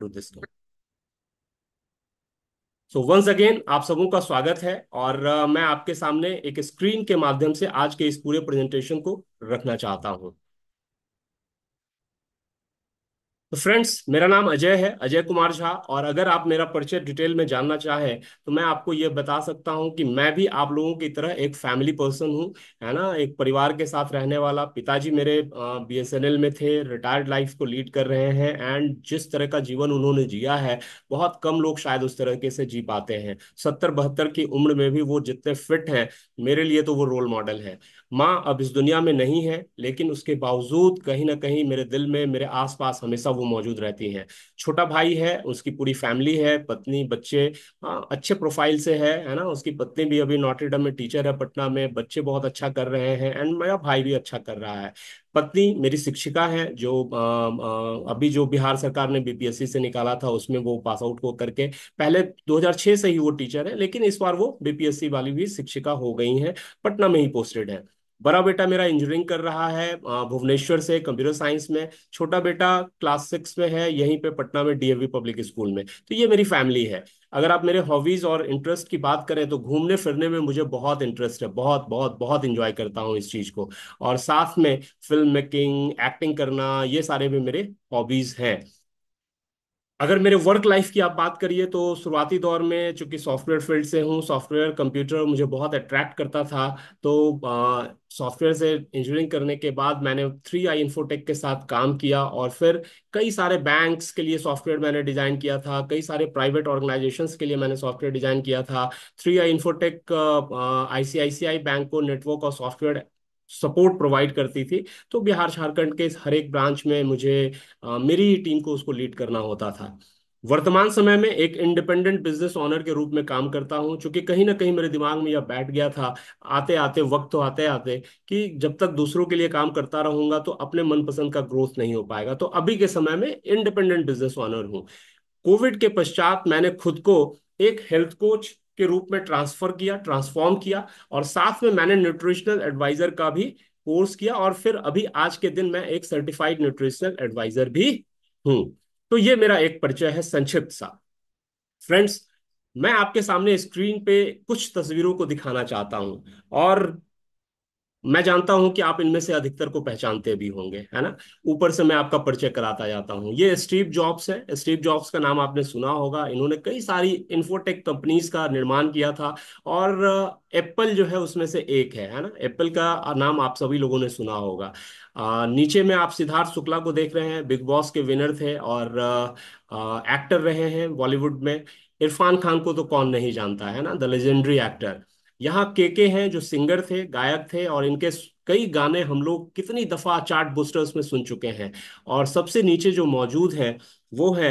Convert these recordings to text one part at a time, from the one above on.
To this thing so once again आप सबों का स्वागत है और मैं आपके सामने एक स्क्रीन के माध्यम से आज के इस पूरे प्रेजेंटेशन को रखना चाहता हूं तो फ्रेंड्स मेरा नाम अजय है अजय कुमार झा और अगर आप मेरा परिचय डिटेल में जानना चाहें तो मैं आपको ये बता सकता हूं कि मैं भी आप लोगों की तरह एक फैमिली पर्सन हूँ है ना एक परिवार के साथ रहने वाला पिताजी मेरे बी एस एन एल में थे रिटायर्ड लाइफ को लीड कर रहे हैं एंड जिस तरह का जीवन उन्होंने जिया है बहुत कम लोग शायद उस तरह से जी पाते हैं सत्तर बहत्तर की उम्र में भी वो जितने फिट हैं मेरे लिए तो वो रोल मॉडल है माँ अब इस दुनिया में नहीं है लेकिन उसके बावजूद कहीं ना कहीं मेरे दिल में मेरे आसपास हमेशा वो मौजूद रहती हैं छोटा भाई है उसकी पूरी फैमिली है पत्नी बच्चे आ, हाँ, अच्छे प्रोफाइल से है है ना उसकी पत्नी भी अभी नोटेडम में टीचर है पटना में बच्चे बहुत अच्छा कर रहे हैं एंड मेरा भाई भी अच्छा कर रहा है पत्नी मेरी शिक्षिका है जो आ, आ, अभी जो बिहार सरकार ने बीपीएससी से निकाला था उसमें वो पास आउट को करके पहले 2006 से ही वो टीचर है लेकिन इस बार वो बीपीएससी वाली भी शिक्षिका हो गई हैं पटना में ही पोस्टेड है बड़ा बेटा मेरा इंजीनियरिंग कर रहा है भुवनेश्वर से कंप्यूटर साइंस में छोटा बेटा क्लास सिक्स में है यहीं पे पटना में डीएवी पब्लिक स्कूल में तो ये मेरी फैमिली है अगर आप मेरे हॉबीज और इंटरेस्ट की बात करें तो घूमने फिरने में मुझे बहुत इंटरेस्ट है बहुत बहुत बहुत इंजॉय करता हूँ इस चीज को और साथ में फिल्म मेकिंग एक्टिंग करना ये सारे भी मेरे हॉबीज हैं अगर मेरे वर्क लाइफ की आप बात करिए तो शुरुआती दौर में चूंकि सॉफ्टवेयर फील्ड से हूँ सॉफ्टवेयर कंप्यूटर मुझे बहुत अट्रैक्ट करता था तो सॉफ्टवेयर से इंजीनियरिंग करने के बाद मैंने थ्री आई इन्फोटेक के साथ काम किया और फिर कई सारे बैंक्स के लिए सॉफ्टवेयर मैंने डिज़ाइन किया था कई सारे प्राइवेट ऑर्गेनाइजेशन के लिए मैंने सॉफ्टवेयर डिज़ाइन किया था three I infotech I C I C I bank को नेटवर्क और सॉफ्टवेयर सपोर्ट प्रोवाइड करती थी तो बिहार झारखंड के हर एक ब्रांच में मुझे आ, मेरी टीम को उसको लीड करना होता था वर्तमान समय में एक इंडिपेंडेंट बिजनेस ओनर के रूप में काम करता हूं क्योंकि कहीं ना कहीं मेरे दिमाग में यह बैठ गया था आते आते वक्त तो आते आते कि जब तक दूसरों के लिए काम करता रहूंगा तो अपने मनपसंद का ग्रोथ नहीं हो पाएगा तो अभी के समय में इंडिपेंडेंट बिजनेस ओनर हूं कोविड के पश्चात मैंने खुद को एक हेल्थ कोच के रूप में ट्रांसफर किया ट्रांसफॉर्म किया और साथ में मैंने न्यूट्रिशनल एडवाइजर का भी कोर्स किया और फिर अभी आज के दिन मैं एक सर्टिफाइड न्यूट्रिशनल एडवाइजर भी हूं तो ये मेरा एक परिचय है संक्षिप्त सा फ्रेंड्स मैं आपके सामने स्क्रीन पे कुछ तस्वीरों को दिखाना चाहता हूं और मैं जानता हूं कि आप इनमें से अधिकतर को पहचानते भी होंगे है ना ऊपर से मैं आपका परिचय कराता जाता हूं ये स्टीव जॉब्स है स्टीव जॉब्स का नाम आपने सुना होगा इन्होंने कई सारी इन्फोटेक कंपनीज का निर्माण किया था और एप्पल जो है उसमें से एक है है ना एप्पल का नाम आप सभी लोगों ने सुना होगा आ, नीचे में आप सिद्धार्थ शुक्ला को देख रहे हैं बिग बॉस के विनर थे और आ, आ, एक्टर रहे हैं बॉलीवुड में इरफान खान को तो कौन नहीं जानता है ना द लेजेंडरी एक्टर यहाँ के के हैं जो सिंगर थे गायक थे और इनके कई गाने हम लोग कितनी दफा चार्ट बूस्टर्स में सुन चुके हैं और सबसे नीचे जो मौजूद है वो है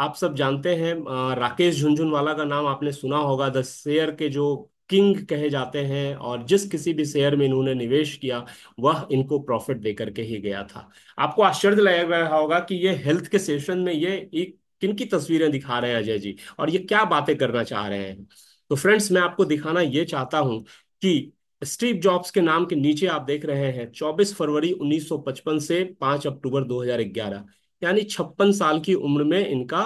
आप सब जानते हैं राकेश झुंझुनवाला का नाम आपने सुना होगा द शेयर के जो किंग कहे जाते हैं और जिस किसी भी शेयर में इन्होंने निवेश किया वह इनको प्रॉफिट दे करके ही गया था आपको आश्चर्य लग रहा होगा कि ये हेल्थ के सेशन में ये एक किन की तस्वीरें दिखा रहे हैं अजय जी और ये क्या बातें करना चाह रहे हैं तो फ्रेंड्स मैं आपको दिखाना ये चाहता हूं कि स्टीव जॉब्स के नाम के नीचे आप देख रहे हैं 24 फरवरी 1955 से 5 अक्टूबर 2011 यानी छप्पन साल की उम्र में इनका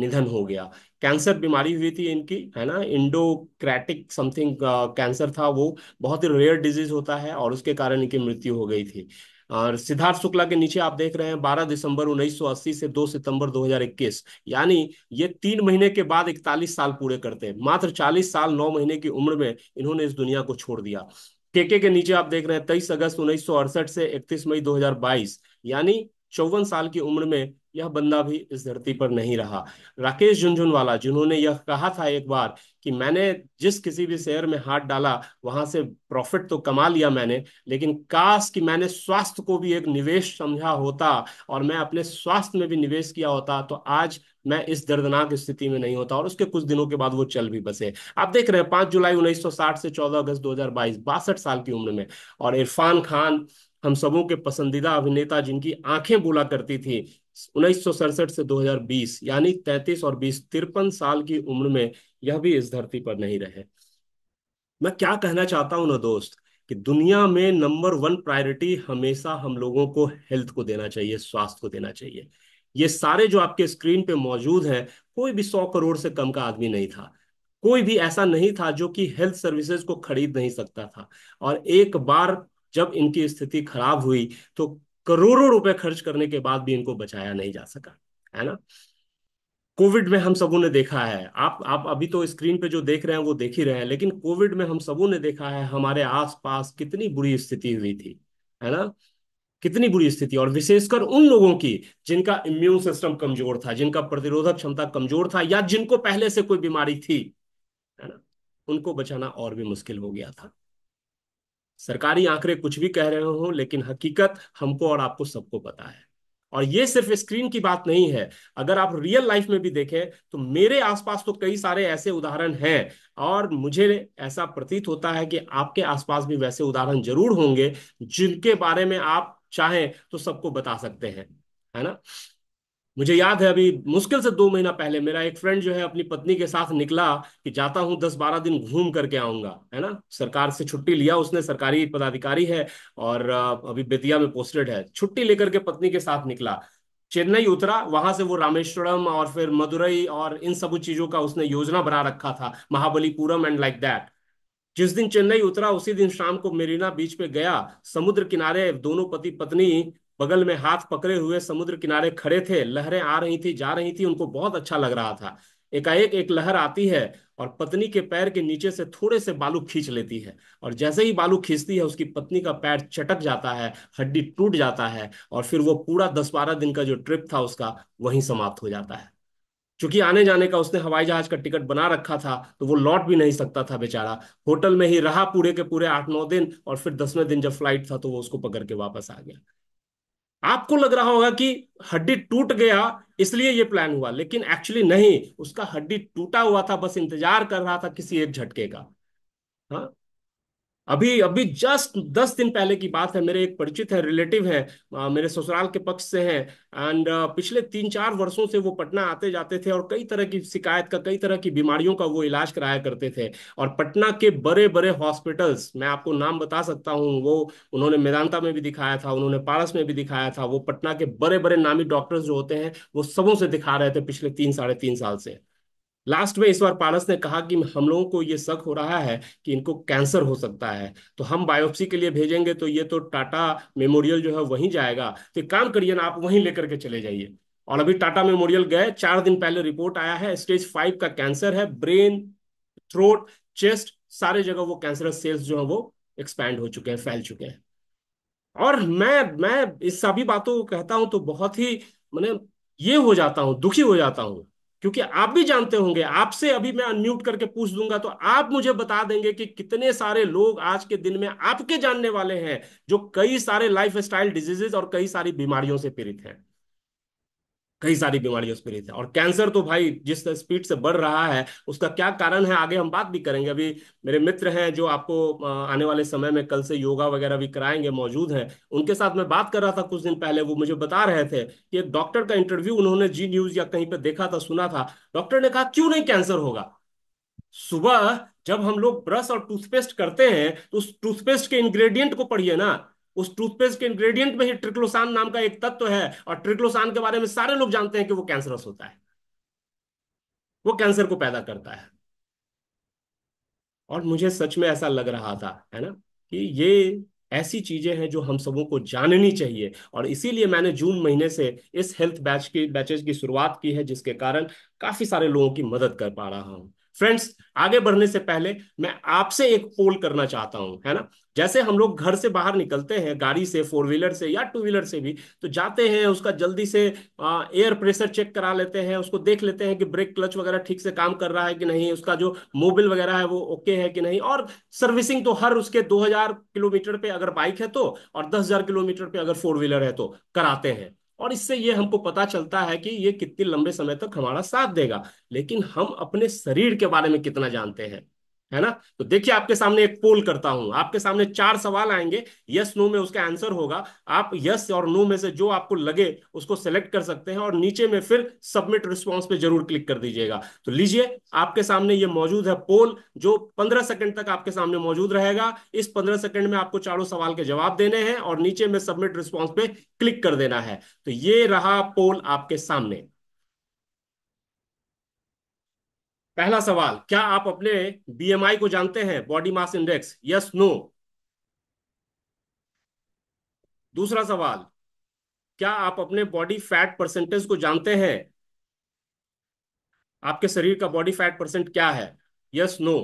निधन हो गया कैंसर बीमारी हुई थी इनकी है ना इंडोक्रेटिक समथिंग कैंसर था वो बहुत ही रेयर डिजीज होता है और उसके कारण इनकी मृत्यु हो गई थी और सिद्धार्थ शुक्ला के नीचे आप देख रहे हैं 12 दिसंबर 1980 से 2 सितंबर 2021 यानी ये तीन महीने के बाद 41 साल पूरे करते हैं मात्र 40 साल 9 महीने की उम्र में इन्होंने इस दुनिया को छोड़ दिया केके के नीचे आप देख रहे हैं तेईस अगस्त उन्नीस से इकतीस मई 2022 यानी चौवन साल की उम्र में यह बंदा भी इस धरती पर नहीं रहा राकेश झुंझुनवाला जिन्होंने यह कहा था एक बार कि मैंने जिस किसी भी शेयर में हाथ डाला वहां से प्रॉफिट तो कमा लिया मैंने लेकिन काश कि मैंने स्वास्थ्य को भी एक निवेश समझा होता और मैं अपने स्वास्थ्य में भी निवेश किया होता तो आज मैं इस दर्दनाक स्थिति में नहीं होता और उसके कुछ दिनों के बाद वो चल भी बसे आप देख रहे हैं पांच जुलाई 1960 से 14 अगस्त 2022 बासठ साल की उम्र में और इरफान खान हम सबों के पसंदीदा अभिनेता जिनकी आंखें बोला करती थी उन्नीस से 2020 यानी 33 और 20 तिरपन साल की उम्र में यह भी इस धरती पर नहीं रहे मैं क्या कहना चाहता हूं ना दोस्त कि दुनिया में नंबर वन प्रायोरिटी हमेशा हम लोगों को हेल्थ को देना चाहिए स्वास्थ्य को देना चाहिए ये सारे जो आपके स्क्रीन पे मौजूद हैं कोई भी सौ करोड़ से कम का आदमी नहीं था कोई भी ऐसा नहीं था जो कि हेल्थ सर्विसेज को खरीद नहीं सकता था और एक बार जब इनकी स्थिति खराब हुई तो करोड़ों रुपए खर्च करने के बाद भी इनको बचाया नहीं जा सका है ना कोविड में हम सबों ने देखा है आप आप अभी तो स्क्रीन पे जो देख रहे हैं वो देख ही रहे हैं लेकिन कोविड में हम सबों ने देखा है हमारे आसपास कितनी बुरी स्थिति हुई थी है ना कितनी बुरी स्थिति और विशेषकर उन लोगों की जिनका इम्यून सिस्टम कमजोर था जिनका प्रतिरोधक क्षमता कमजोर था या जिनको पहले से कोई बीमारी थी है ना उनको बचाना और भी मुश्किल हो गया था सरकारी आंकड़े कुछ भी कह रहे हो लेकिन हकीकत हमको और आपको सबको पता है और ये सिर्फ स्क्रीन की बात नहीं है अगर आप रियल लाइफ में भी देखें तो मेरे आसपास तो कई सारे ऐसे उदाहरण हैं और मुझे ऐसा प्रतीत होता है कि आपके आसपास भी वैसे उदाहरण जरूर होंगे जिनके बारे में आप चाहें तो सबको बता सकते हैं है ना मुझे याद है अभी मुश्किल से दो महीना पहले मेरा एक फ्रेंड जो है अपनी पत्नी के साथ निकला कि जाता हूं दस बारह दिन घूम करके आऊंगा है ना सरकार से छुट्टी लिया उसने सरकारी पदाधिकारी है और अभी बेतिया में पोस्टेड है छुट्टी लेकर के पत्नी के साथ निकला चेन्नई उतरा वहां से वो रामेश्वरम और फिर मदुरई और इन सब चीजों का उसने योजना बना रखा था महाबलीपुरम एंड लाइक दैट जिस दिन चेन्नई उतरा उसी दिन शाम को मेरीना बीच पे गया समुद्र किनारे दोनों पति पत्नी बगल में हाथ पकड़े हुए समुद्र किनारे खड़े थे लहरें आ रही थी जा रही थी उनको बहुत अच्छा लग रहा था एकाएक एक लहर आती है और पत्नी के पैर के नीचे से थोड़े से बालू खींच लेती है और जैसे ही बालू खींचती है उसकी पत्नी का पैर चटक जाता है हड्डी टूट जाता है और फिर वो पूरा दस बारह दिन का जो ट्रिप था उसका वहीं समाप्त हो जाता है क्योंकि आने जाने का उसने हवाई जहाज का टिकट बना रखा था तो वो लौट भी नहीं सकता था बेचारा होटल में ही रहा पूरे के पूरे आठ नौ दिन और फिर दसवें दिन जब फ्लाइट था तो वो उसको पकड़ के वापस आ गया आपको लग रहा होगा कि हड्डी टूट गया इसलिए ये प्लान हुआ लेकिन एक्चुअली नहीं उसका हड्डी टूटा हुआ था बस इंतजार कर रहा था किसी एक झटके का हाँ अभी अभी जस्ट दस दिन पहले की बात है मेरे एक परिचित है रिलेटिव है आ, मेरे ससुराल के पक्ष से है एंड पिछले तीन चार वर्षों से वो पटना आते जाते थे और कई तरह की शिकायत का कई तरह की बीमारियों का वो इलाज कराया करते थे और पटना के बड़े बड़े हॉस्पिटल्स मैं आपको नाम बता सकता हूँ वो उन्होंने मेदांता में भी दिखाया था उन्होंने पारस में भी दिखाया था वो पटना के बड़े बड़े नामी डॉक्टर्स जो होते हैं वो सबों से दिखा रहे थे पिछले तीन साढ़े तीन साल से लास्ट में इस बार पारस ने कहा कि हम लोगों को ये शक हो रहा है कि इनको कैंसर हो सकता है तो हम बायोप्सी के लिए भेजेंगे तो ये तो टाटा मेमोरियल जो है वहीं जाएगा तो काम करिए ना आप वहीं लेकर के चले जाइए और अभी टाटा मेमोरियल गए चार दिन पहले रिपोर्ट आया है स्टेज फाइव का कैंसर है ब्रेन थ्रोट चेस्ट सारे जगह वो कैंसर सेल्स जो है वो एक्सपैंड हो चुके हैं फैल चुके हैं और मैं मैं इस सभी बातों को कहता हूं तो बहुत ही मैंने ये हो जाता हूं दुखी हो जाता हूं क्योंकि आप भी जानते होंगे आपसे अभी मैं अनम्यूट करके पूछ दूंगा तो आप मुझे बता देंगे कि कितने सारे लोग आज के दिन में आपके जानने वाले हैं जो कई सारे लाइफ स्टाइल डिजीजेज और कई सारी बीमारियों से पीड़ित हैं कई सारी बीमारियों से पीड़ित है और कैंसर तो भाई जिस स्पीड से बढ़ रहा है उसका क्या कारण है आगे हम बात भी करेंगे अभी मेरे मित्र हैं जो आपको आने वाले समय में कल से योगा वगैरह भी कराएंगे मौजूद हैं उनके साथ मैं बात कर रहा था कुछ दिन पहले वो मुझे बता रहे थे कि एक डॉक्टर का इंटरव्यू उन्होंने जी न्यूज या कहीं पर देखा था सुना था डॉक्टर ने कहा क्यों नहीं कैंसर होगा सुबह जब हम लोग ब्रश और टूथपेस्ट करते हैं तो उस टूथपेस्ट के इंग्रेडिएंट को पढ़िए ना उस टूथपेस्ट के इंग्रेडिएंट में ही ट्रिक्लोसान नाम का एक तत्व है और ट्रिक्लोसान के बारे में सारे लोग जानते हैं कि वो कैंसरस होता है वो कैंसर को पैदा करता है और मुझे सच में ऐसा लग रहा था है ना कि ये ऐसी चीजें हैं जो हम सबों को जाननी चाहिए और इसीलिए मैंने जून महीने से इस हेल्थ बैच की बैचेज की शुरुआत की है जिसके कारण काफी सारे लोगों की मदद कर पा रहा हूं फ्रेंड्स आगे बढ़ने से पहले मैं आपसे एक पोल करना चाहता हूं है ना जैसे हम लोग घर से बाहर निकलते हैं गाड़ी से फोर व्हीलर से या टू व्हीलर से भी तो जाते हैं उसका जल्दी से एयर प्रेशर चेक करा लेते हैं उसको देख लेते हैं कि ब्रेक क्लच वगैरह ठीक से काम कर रहा है कि नहीं उसका जो मोबिल वगैरह है वो ओके है कि नहीं और सर्विसिंग तो हर उसके दो किलोमीटर पे अगर बाइक है तो और दस किलोमीटर पे अगर फोर व्हीलर है तो कराते हैं और इससे ये हमको पता चलता है कि ये कितने लंबे समय तक हमारा साथ देगा लेकिन हम अपने शरीर के बारे में कितना जानते हैं है ना तो देखिए आपके सामने एक पोल करता हूं आपके सामने चार सवाल आएंगे यस नो में उसका आंसर होगा आप यस और नो में से जो आपको लगे उसको सेलेक्ट कर सकते हैं और नीचे में फिर सबमिट रिस्पॉन्स पे जरूर क्लिक कर दीजिएगा तो लीजिए आपके सामने ये मौजूद है पोल जो पंद्रह सेकंड तक आपके सामने मौजूद रहेगा इस पंद्रह सेकंड में आपको चारों सवाल के जवाब देने हैं और नीचे में सबमिट रिस्पॉन्स पे क्लिक कर देना है तो ये रहा पोल आपके सामने पहला सवाल क्या आप अपने बीएमआई को जानते हैं body mass index yes no दूसरा सवाल क्या आप अपने बॉडी फैट परसेंटेज को जानते हैं आपके शरीर का बॉडी फैट परसेंट क्या है यस नो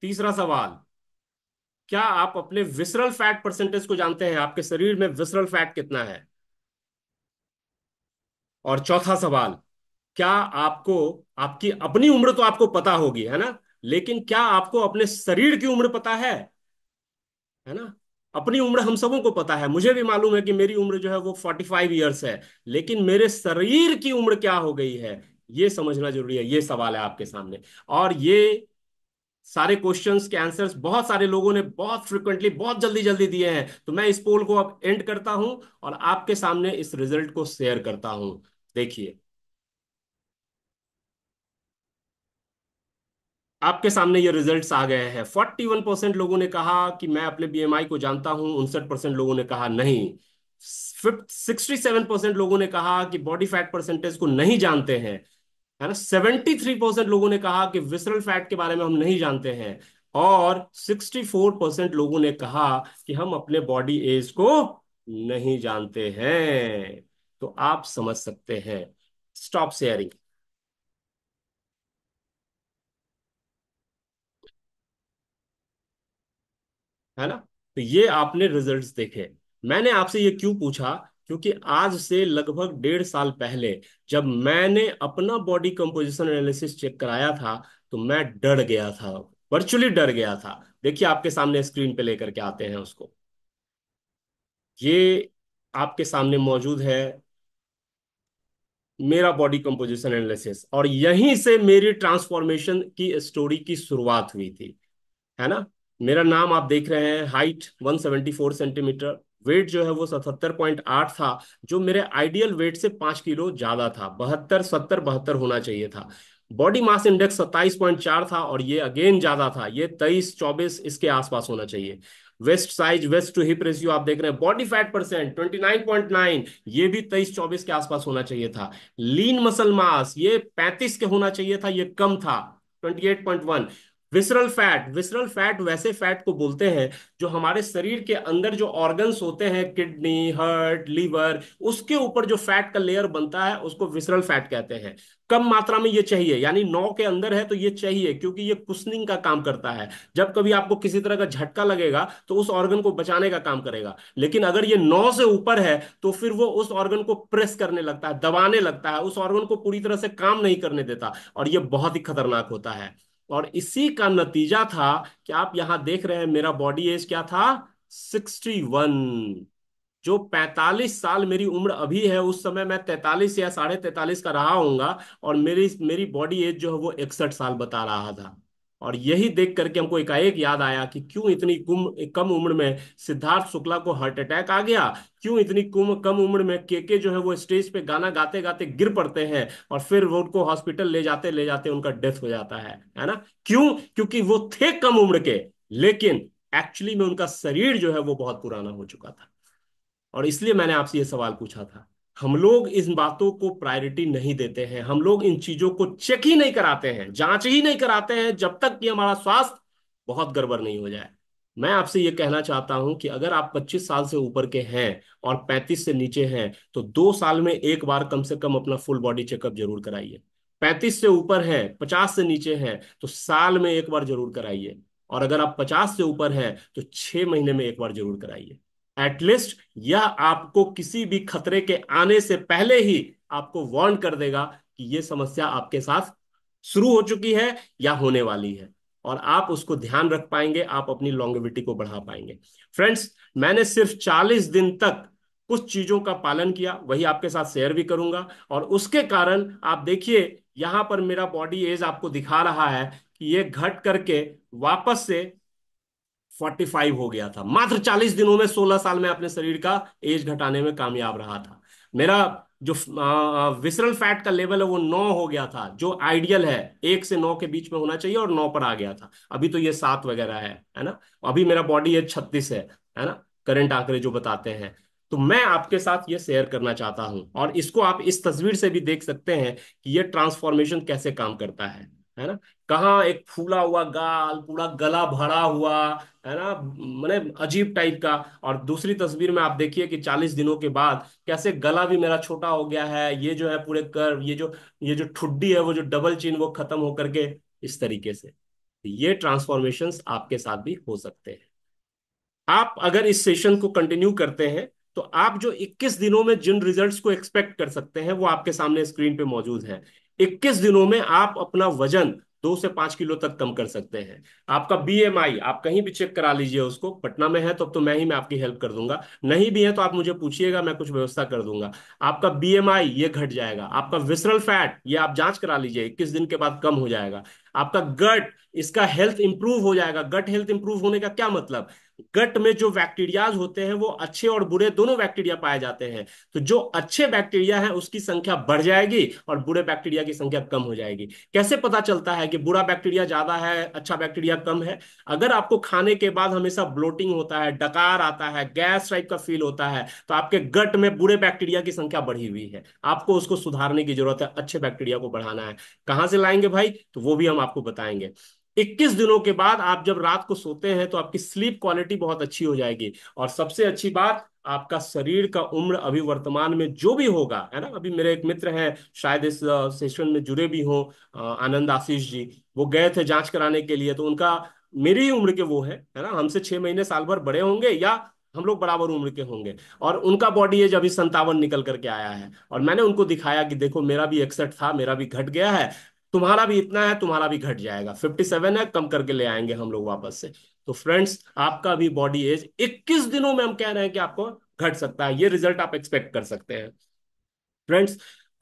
तीसरा सवाल क्या आप अपने विसरल फैट परसेंटेज को जानते हैं आपके शरीर में विसरल फैट कितना है और चौथा सवाल क्या आपको आपकी अपनी उम्र तो आपको पता होगी है ना लेकिन क्या आपको अपने शरीर की उम्र पता है है ना अपनी उम्र हम सबों को पता है मुझे भी मालूम है कि मेरी उम्र जो है वो फोर्टी फाइव ईयर्स है लेकिन मेरे शरीर की उम्र क्या हो गई है ये समझना जरूरी है ये सवाल है आपके सामने और ये सारे क्वेश्चंस के आंसर्स बहुत सारे लोगों ने बहुत फ्रिक्वेंटली बहुत जल्दी जल्दी दिए हैं तो मैं इस पोल को अब एंड करता हूं और आपके सामने इस रिजल्ट को शेयर करता हूं देखिए आपके सामने ये रिजल्ट्स आ गए हैं फोर्टी वन परसेंट लोगों ने कहा कि मैं अपने बीएमआई को जानता हूं उनसठ परसेंट लोगों ने कहा नहीं सिक्सटी सेवन परसेंट लोगों ने कहा कि बॉडी फैट परसेंटेज को नहीं जानते हैं है ना सेवेंटी थ्री परसेंट लोगों ने कहा कि विसरल फैट के बारे में हम नहीं जानते हैं और सिक्सटी फोर परसेंट लोगों ने कहा कि हम अपने बॉडी एज को नहीं जानते हैं तो आप समझ सकते हैं स्टॉप शेयरिंग है ना तो ये आपने रिजल्ट्स देखे मैंने आपसे ये क्यों पूछा क्योंकि आज से लगभग डेढ़ साल पहले जब मैंने अपना बॉडी कंपोजिशन एनालिसिस चेक कराया था तो मैं डर गया था वर्चुअली डर गया था देखिए आपके सामने स्क्रीन पे लेकर के आते हैं उसको ये आपके सामने मौजूद है मेरा बॉडी कंपोजिशन एनालिसिस और यहीं से मेरी ट्रांसफॉर्मेशन की स्टोरी की शुरुआत हुई थी है ना मेरा नाम आप देख रहे हैं हाइट 174 सेंटीमीटर वेट जो है वो 77.8 था जो मेरे आइडियल वेट से पांच किलो ज्यादा था बहत्तर सत्तर बहत्तर होना चाहिए था बॉडी मास इंडेक्स 27.4 था और ये अगेन ज्यादा था ये 23 24 इसके आसपास होना चाहिए waist size waist to hip ratio आप देख रहे हैं बॉडी फैट परसेंट 29.9 ये भी 23 24 के आसपास होना चाहिए था लीन मसल मास ये 35 के होना चाहिए था ये कम था विसरल फैट विसरल फैट वैसे फैट को बोलते हैं जो हमारे शरीर के अंदर जो ऑर्गन्स होते हैं किडनी हर्ट लीवर उसके ऊपर जो फैट का लेयर बनता है उसको विसरल फैट कहते हैं कम मात्रा में ये चाहिए यानी नौ के अंदर है तो ये चाहिए क्योंकि ये कुसनिंग का काम करता है जब कभी आपको किसी तरह का झटका लगेगा तो उस ऑर्गन को बचाने का काम करेगा लेकिन अगर ये नौ से ऊपर है तो फिर वो उस ऑर्गन को प्रेस करने लगता है दबाने लगता है उस ऑर्गन को पूरी तरह से काम नहीं करने देता और ये बहुत ही खतरनाक होता है और इसी का नतीजा था कि आप यहां देख रहे हैं मेरा बॉडी एज क्या था 61 जो 45 साल मेरी उम्र अभी है उस समय मैं 43 या साढ़े तैतालीस का रहा हूंगा और मेरी मेरी बॉडी एज जो है वो इकसठ साल बता रहा था और यही देख करके हमको एकाएक याद आया कि क्यों इतनी कुम कम उम्र में सिद्धार्थ शुक्ला को हार्ट अटैक आ गया क्यों इतनी कुम कम उम्र में के के जो है वो स्टेज पे गाना गाते गाते गिर पड़ते हैं और फिर वो उनको हॉस्पिटल ले जाते ले जाते उनका डेथ हो जाता है है ना क्यों क्योंकि वो थे कम उम्र के लेकिन एक्चुअली में उनका शरीर जो है वो बहुत पुराना हो चुका था और इसलिए मैंने आपसे ये सवाल पूछा था हम लोग इन बातों को प्रायोरिटी नहीं देते हैं हम लोग इन चीजों को चेक ही नहीं कराते हैं जांच ही नहीं कराते हैं जब तक कि हमारा स्वास्थ्य बहुत गड़बड़ नहीं हो जाए मैं आपसे ये कहना चाहता हूं कि अगर आप 25 साल से ऊपर के हैं और 35 से नीचे हैं तो दो साल में एक बार कम से कम अपना फुल बॉडी चेकअप जरूर कराइए 35 से ऊपर है 50 से नीचे हैं तो साल में एक बार जरूर कराइए और अगर आप 50 से ऊपर हैं तो छह महीने में एक बार जरूर कराइए एटलीस्ट यह आपको किसी भी खतरे के आने से पहले ही आपको वार्न कर देगा कि यह समस्या आपके साथ शुरू हो चुकी है या होने वाली है और आप उसको ध्यान रख पाएंगे आप अपनी लॉन्गेविटी को बढ़ा पाएंगे फ्रेंड्स मैंने सिर्फ 40 दिन तक कुछ चीजों का पालन किया वही आपके साथ शेयर भी करूंगा और उसके कारण आप देखिए यहां पर मेरा बॉडी एज आपको दिखा रहा है कि ये घट करके वापस से फोर्टी फाइव हो गया था मात्र चालीस दिनों में सोलह साल में अपने शरीर का एज घटाने में कामयाब रहा था मेरा जो विसरल फैट का लेवल है वो नौ हो गया था जो आइडियल है एक से नौ के बीच में होना चाहिए और नौ पर आ गया था अभी तो ये सात वगैरह है है ना अभी मेरा बॉडी ये छत्तीस है है ना करंट आंकड़े जो बताते हैं तो मैं आपके साथ ये शेयर करना चाहता हूं और इसको आप इस तस्वीर से भी देख सकते हैं कि ये ट्रांसफॉर्मेशन कैसे काम करता है है ना कहा एक फूला हुआ गाल पूरा गला भरा हुआ है ना मैंने अजीब टाइप का और दूसरी तस्वीर में आप देखिए कि चालीस दिनों के बाद कैसे गला भी मेरा छोटा हो गया है ये जो है पूरे कर ये जो ये जो ठुड्डी है वो जो डबल चिन वो खत्म हो करके इस तरीके से ये ट्रांसफॉर्मेशन आपके साथ भी हो सकते हैं आप अगर इस सेशन को कंटिन्यू करते हैं तो आप जो 21 दिनों में जिन रिजल्ट्स को एक्सपेक्ट कर सकते हैं वो आपके सामने स्क्रीन पे मौजूद है 21 दिनों में आप अपना वजन दो से पांच किलो तक कम कर सकते हैं आपका बीएमआई आप कहीं भी चेक करा लीजिए उसको पटना में है तो अब तो मैं ही मैं आपकी हेल्प कर दूंगा नहीं भी है तो आप मुझे पूछिएगा मैं कुछ व्यवस्था कर दूंगा आपका बीएमआई ये घट जाएगा आपका विसरल फैट ये आप जांच करा लीजिए इक्कीस दिन के बाद कम हो जाएगा आपका गट इसका हेल्थ इंप्रूव हो जाएगा गट हेल्थ इंप्रूव होने का क्या मतलब गट में जो बैक्टीरियाज होते हैं वो अच्छे और बुरे दोनों बैक्टीरिया पाए जाते हैं तो जो अच्छे बैक्टीरिया है उसकी संख्या बढ़ जाएगी और बुरे बैक्टीरिया की संख्या कम हो जाएगी कैसे पता चलता है कि बुरा बैक्टीरिया ज्यादा है अच्छा बैक्टीरिया कम है अगर आपको खाने के बाद हमेशा ब्लोटिंग होता है डकार आता है गैस टाइप का फील होता है तो आपके गट में बुरे बैक्टीरिया की संख्या बढ़ी हुई है आपको उसको सुधारने की जरूरत है अच्छे बैक्टीरिया को बढ़ाना है कहां से लाएंगे भाई तो वो भी हम आपको बताएंगे 21 दिनों के बाद आप जब रात को सोते हैं तो आपकी स्लीप क्वालिटी बहुत अच्छी हो जाएगी और सबसे अच्छी बात आपका शरीर का उम्र अभी वर्तमान में जो भी होगा है ना अभी मेरे एक मित्र हैं शायद इस सेशन में जुड़े भी हों आनंद आशीष जी वो गए थे जांच कराने के लिए तो उनका मेरी ही उम्र के वो है है ना हमसे छह महीने साल भर बड़े होंगे या हम लोग बराबर उम्र के होंगे और उनका बॉडी एज अभी संतावन निकल करके आया है और मैंने उनको दिखाया कि देखो मेरा भी इकसठ था मेरा भी घट गया है तुम्हारा भी इतना है तुम्हारा भी घट जाएगा फिफ्टी सेवन है कम करके ले आएंगे हम लोग वापस से तो फ्रेंड्स आपका भी बॉडी एज इक्कीस दिनों में हम कह रहे हैं कि आपको घट सकता है ये रिजल्ट आप एक्सपेक्ट कर सकते हैं फ्रेंड्स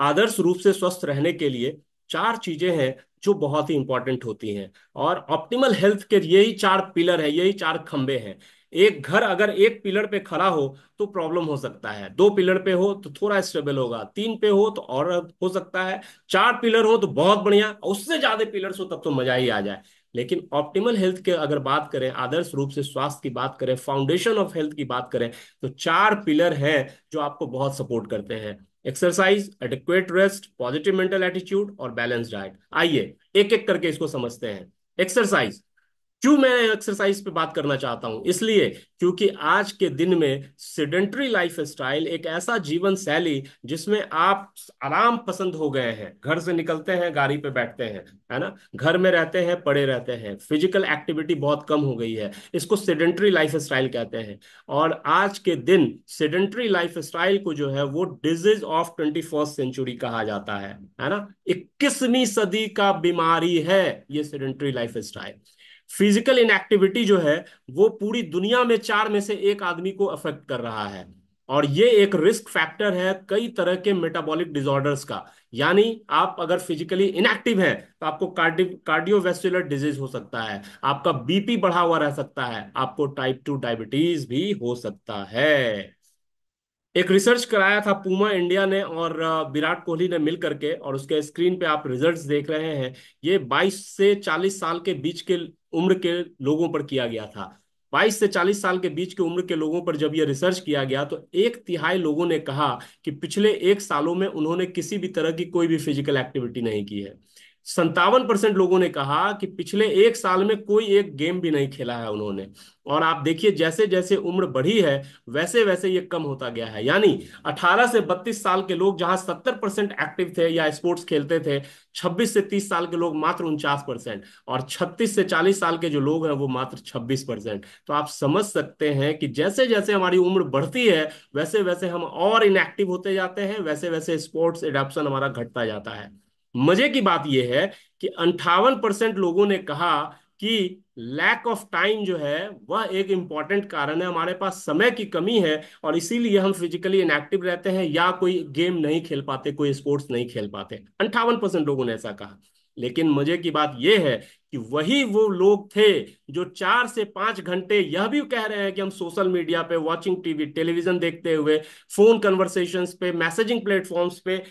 आदर्श रूप से स्वस्थ रहने के लिए चार चीजें हैं जो बहुत ही इंपॉर्टेंट होती हैं और ऑप्टिमल हेल्थ के यही चार पिलर है यही चार खंबे हैं एक घर अगर एक पिलर पे खड़ा हो तो प्रॉब्लम हो सकता है दो पिलर पे हो तो थोड़ा स्टेबल होगा तीन पे हो तो और हो सकता है चार पिलर हो तो बहुत बढ़िया उससे ज्यादा पिलर्स हो तब तो मजा ही आ जाए लेकिन ऑप्टिमल हेल्थ के अगर बात करें आदर्श रूप से स्वास्थ्य की बात करें फाउंडेशन ऑफ हेल्थ की बात करें तो चार पिलर हैं जो आपको बहुत सपोर्ट करते हैं exercise adequate rest positive mental attitude और बैलेंस डाइट आइए एक एक करके इसको समझते हैं एक्सरसाइज क्यों मैं एक्सरसाइज पे बात करना चाहता हूं इसलिए क्योंकि आज के दिन में सिडेंट्री लाइफ स्टाइल एक ऐसा जीवन शैली जिसमें आप आराम पसंद हो गए हैं घर से निकलते हैं गाड़ी पे बैठते हैं है ना घर में रहते हैं पड़े रहते हैं फिजिकल एक्टिविटी बहुत कम हो गई है इसको सिडेंट्री लाइफ स्टाइल कहते हैं और आज के दिन सिडेंट्री लाइफ स्टाइल को जो है वो डिजीज ऑफ ट्वेंटी सेंचुरी कहा जाता है है ना इक्कीसवीं सदी का बीमारी है ये sedentary life style physical inactivity जो है वो पूरी दुनिया में चार में से एक आदमी को अफेक्ट कर रहा है और ये एक रिस्क फैक्टर है कई तरह के मेटाबॉलिक डिसऑर्डर्स का यानी आप अगर फिजिकली इनएक्टिव हैं तो आपको कार्डियोवेस्कुलर डिजीज हो सकता है आपका बीपी बढ़ा हुआ रह सकता है आपको टाइप टू डायबिटीज भी हो सकता है एक रिसर्च कराया था पूमा इंडिया ने और विराट कोहली ने मिलकर के और उसके स्क्रीन पे आप रिजल्ट्स देख रहे हैं ये 22 से 40 साल के बीच के उम्र के लोगों पर किया गया था 22 से 40 साल के बीच के उम्र के लोगों पर जब ये रिसर्च किया गया तो एक तिहाई लोगों ने कहा कि पिछले एक सालों में उन्होंने किसी भी तरह की कोई भी फिजिकल एक्टिविटी नहीं की है संतावन परसेंट लोगों ने कहा कि पिछले एक साल में कोई एक गेम भी नहीं खेला है उन्होंने और आप देखिए जैसे जैसे उम्र बढ़ी है वैसे वैसे ये कम होता गया है यानी 18 से 32 साल के लोग जहां 70 परसेंट एक्टिव थे या स्पोर्ट्स खेलते थे 26 से 30 साल के लोग मात्र उनचास परसेंट और 36 से 40 साल के जो लोग हैं वो मात्र 26 परसेंट तो आप समझ सकते हैं कि जैसे जैसे हमारी उम्र बढ़ती है वैसे वैसे हम और इनएक्टिव होते जाते हैं वैसे वैसे स्पोर्ट्स एडेप्शन हमारा घटता जाता है मजे की बात यह है कि अंठावन परसेंट लोगों ने कहा कि लैक ऑफ टाइम जो है वह एक इंपॉर्टेंट कारण है हमारे पास समय की कमी है और इसीलिए हम फिजिकली इनएक्टिव रहते हैं या कोई गेम नहीं खेल पाते कोई स्पोर्ट्स नहीं खेल पाते अंठावन परसेंट लोगों ने ऐसा कहा लेकिन मजे की बात यह है कि वही वो लोग थे जो चार से पांच घंटे यह भी कह रहे हैं कि हम सोशल मीडिया पे वॉचिंग टीवी टेलीविजन देखते हुए फोन कन्वर्सेशन पे मैसेजिंग प्लेटफॉर्म्स पे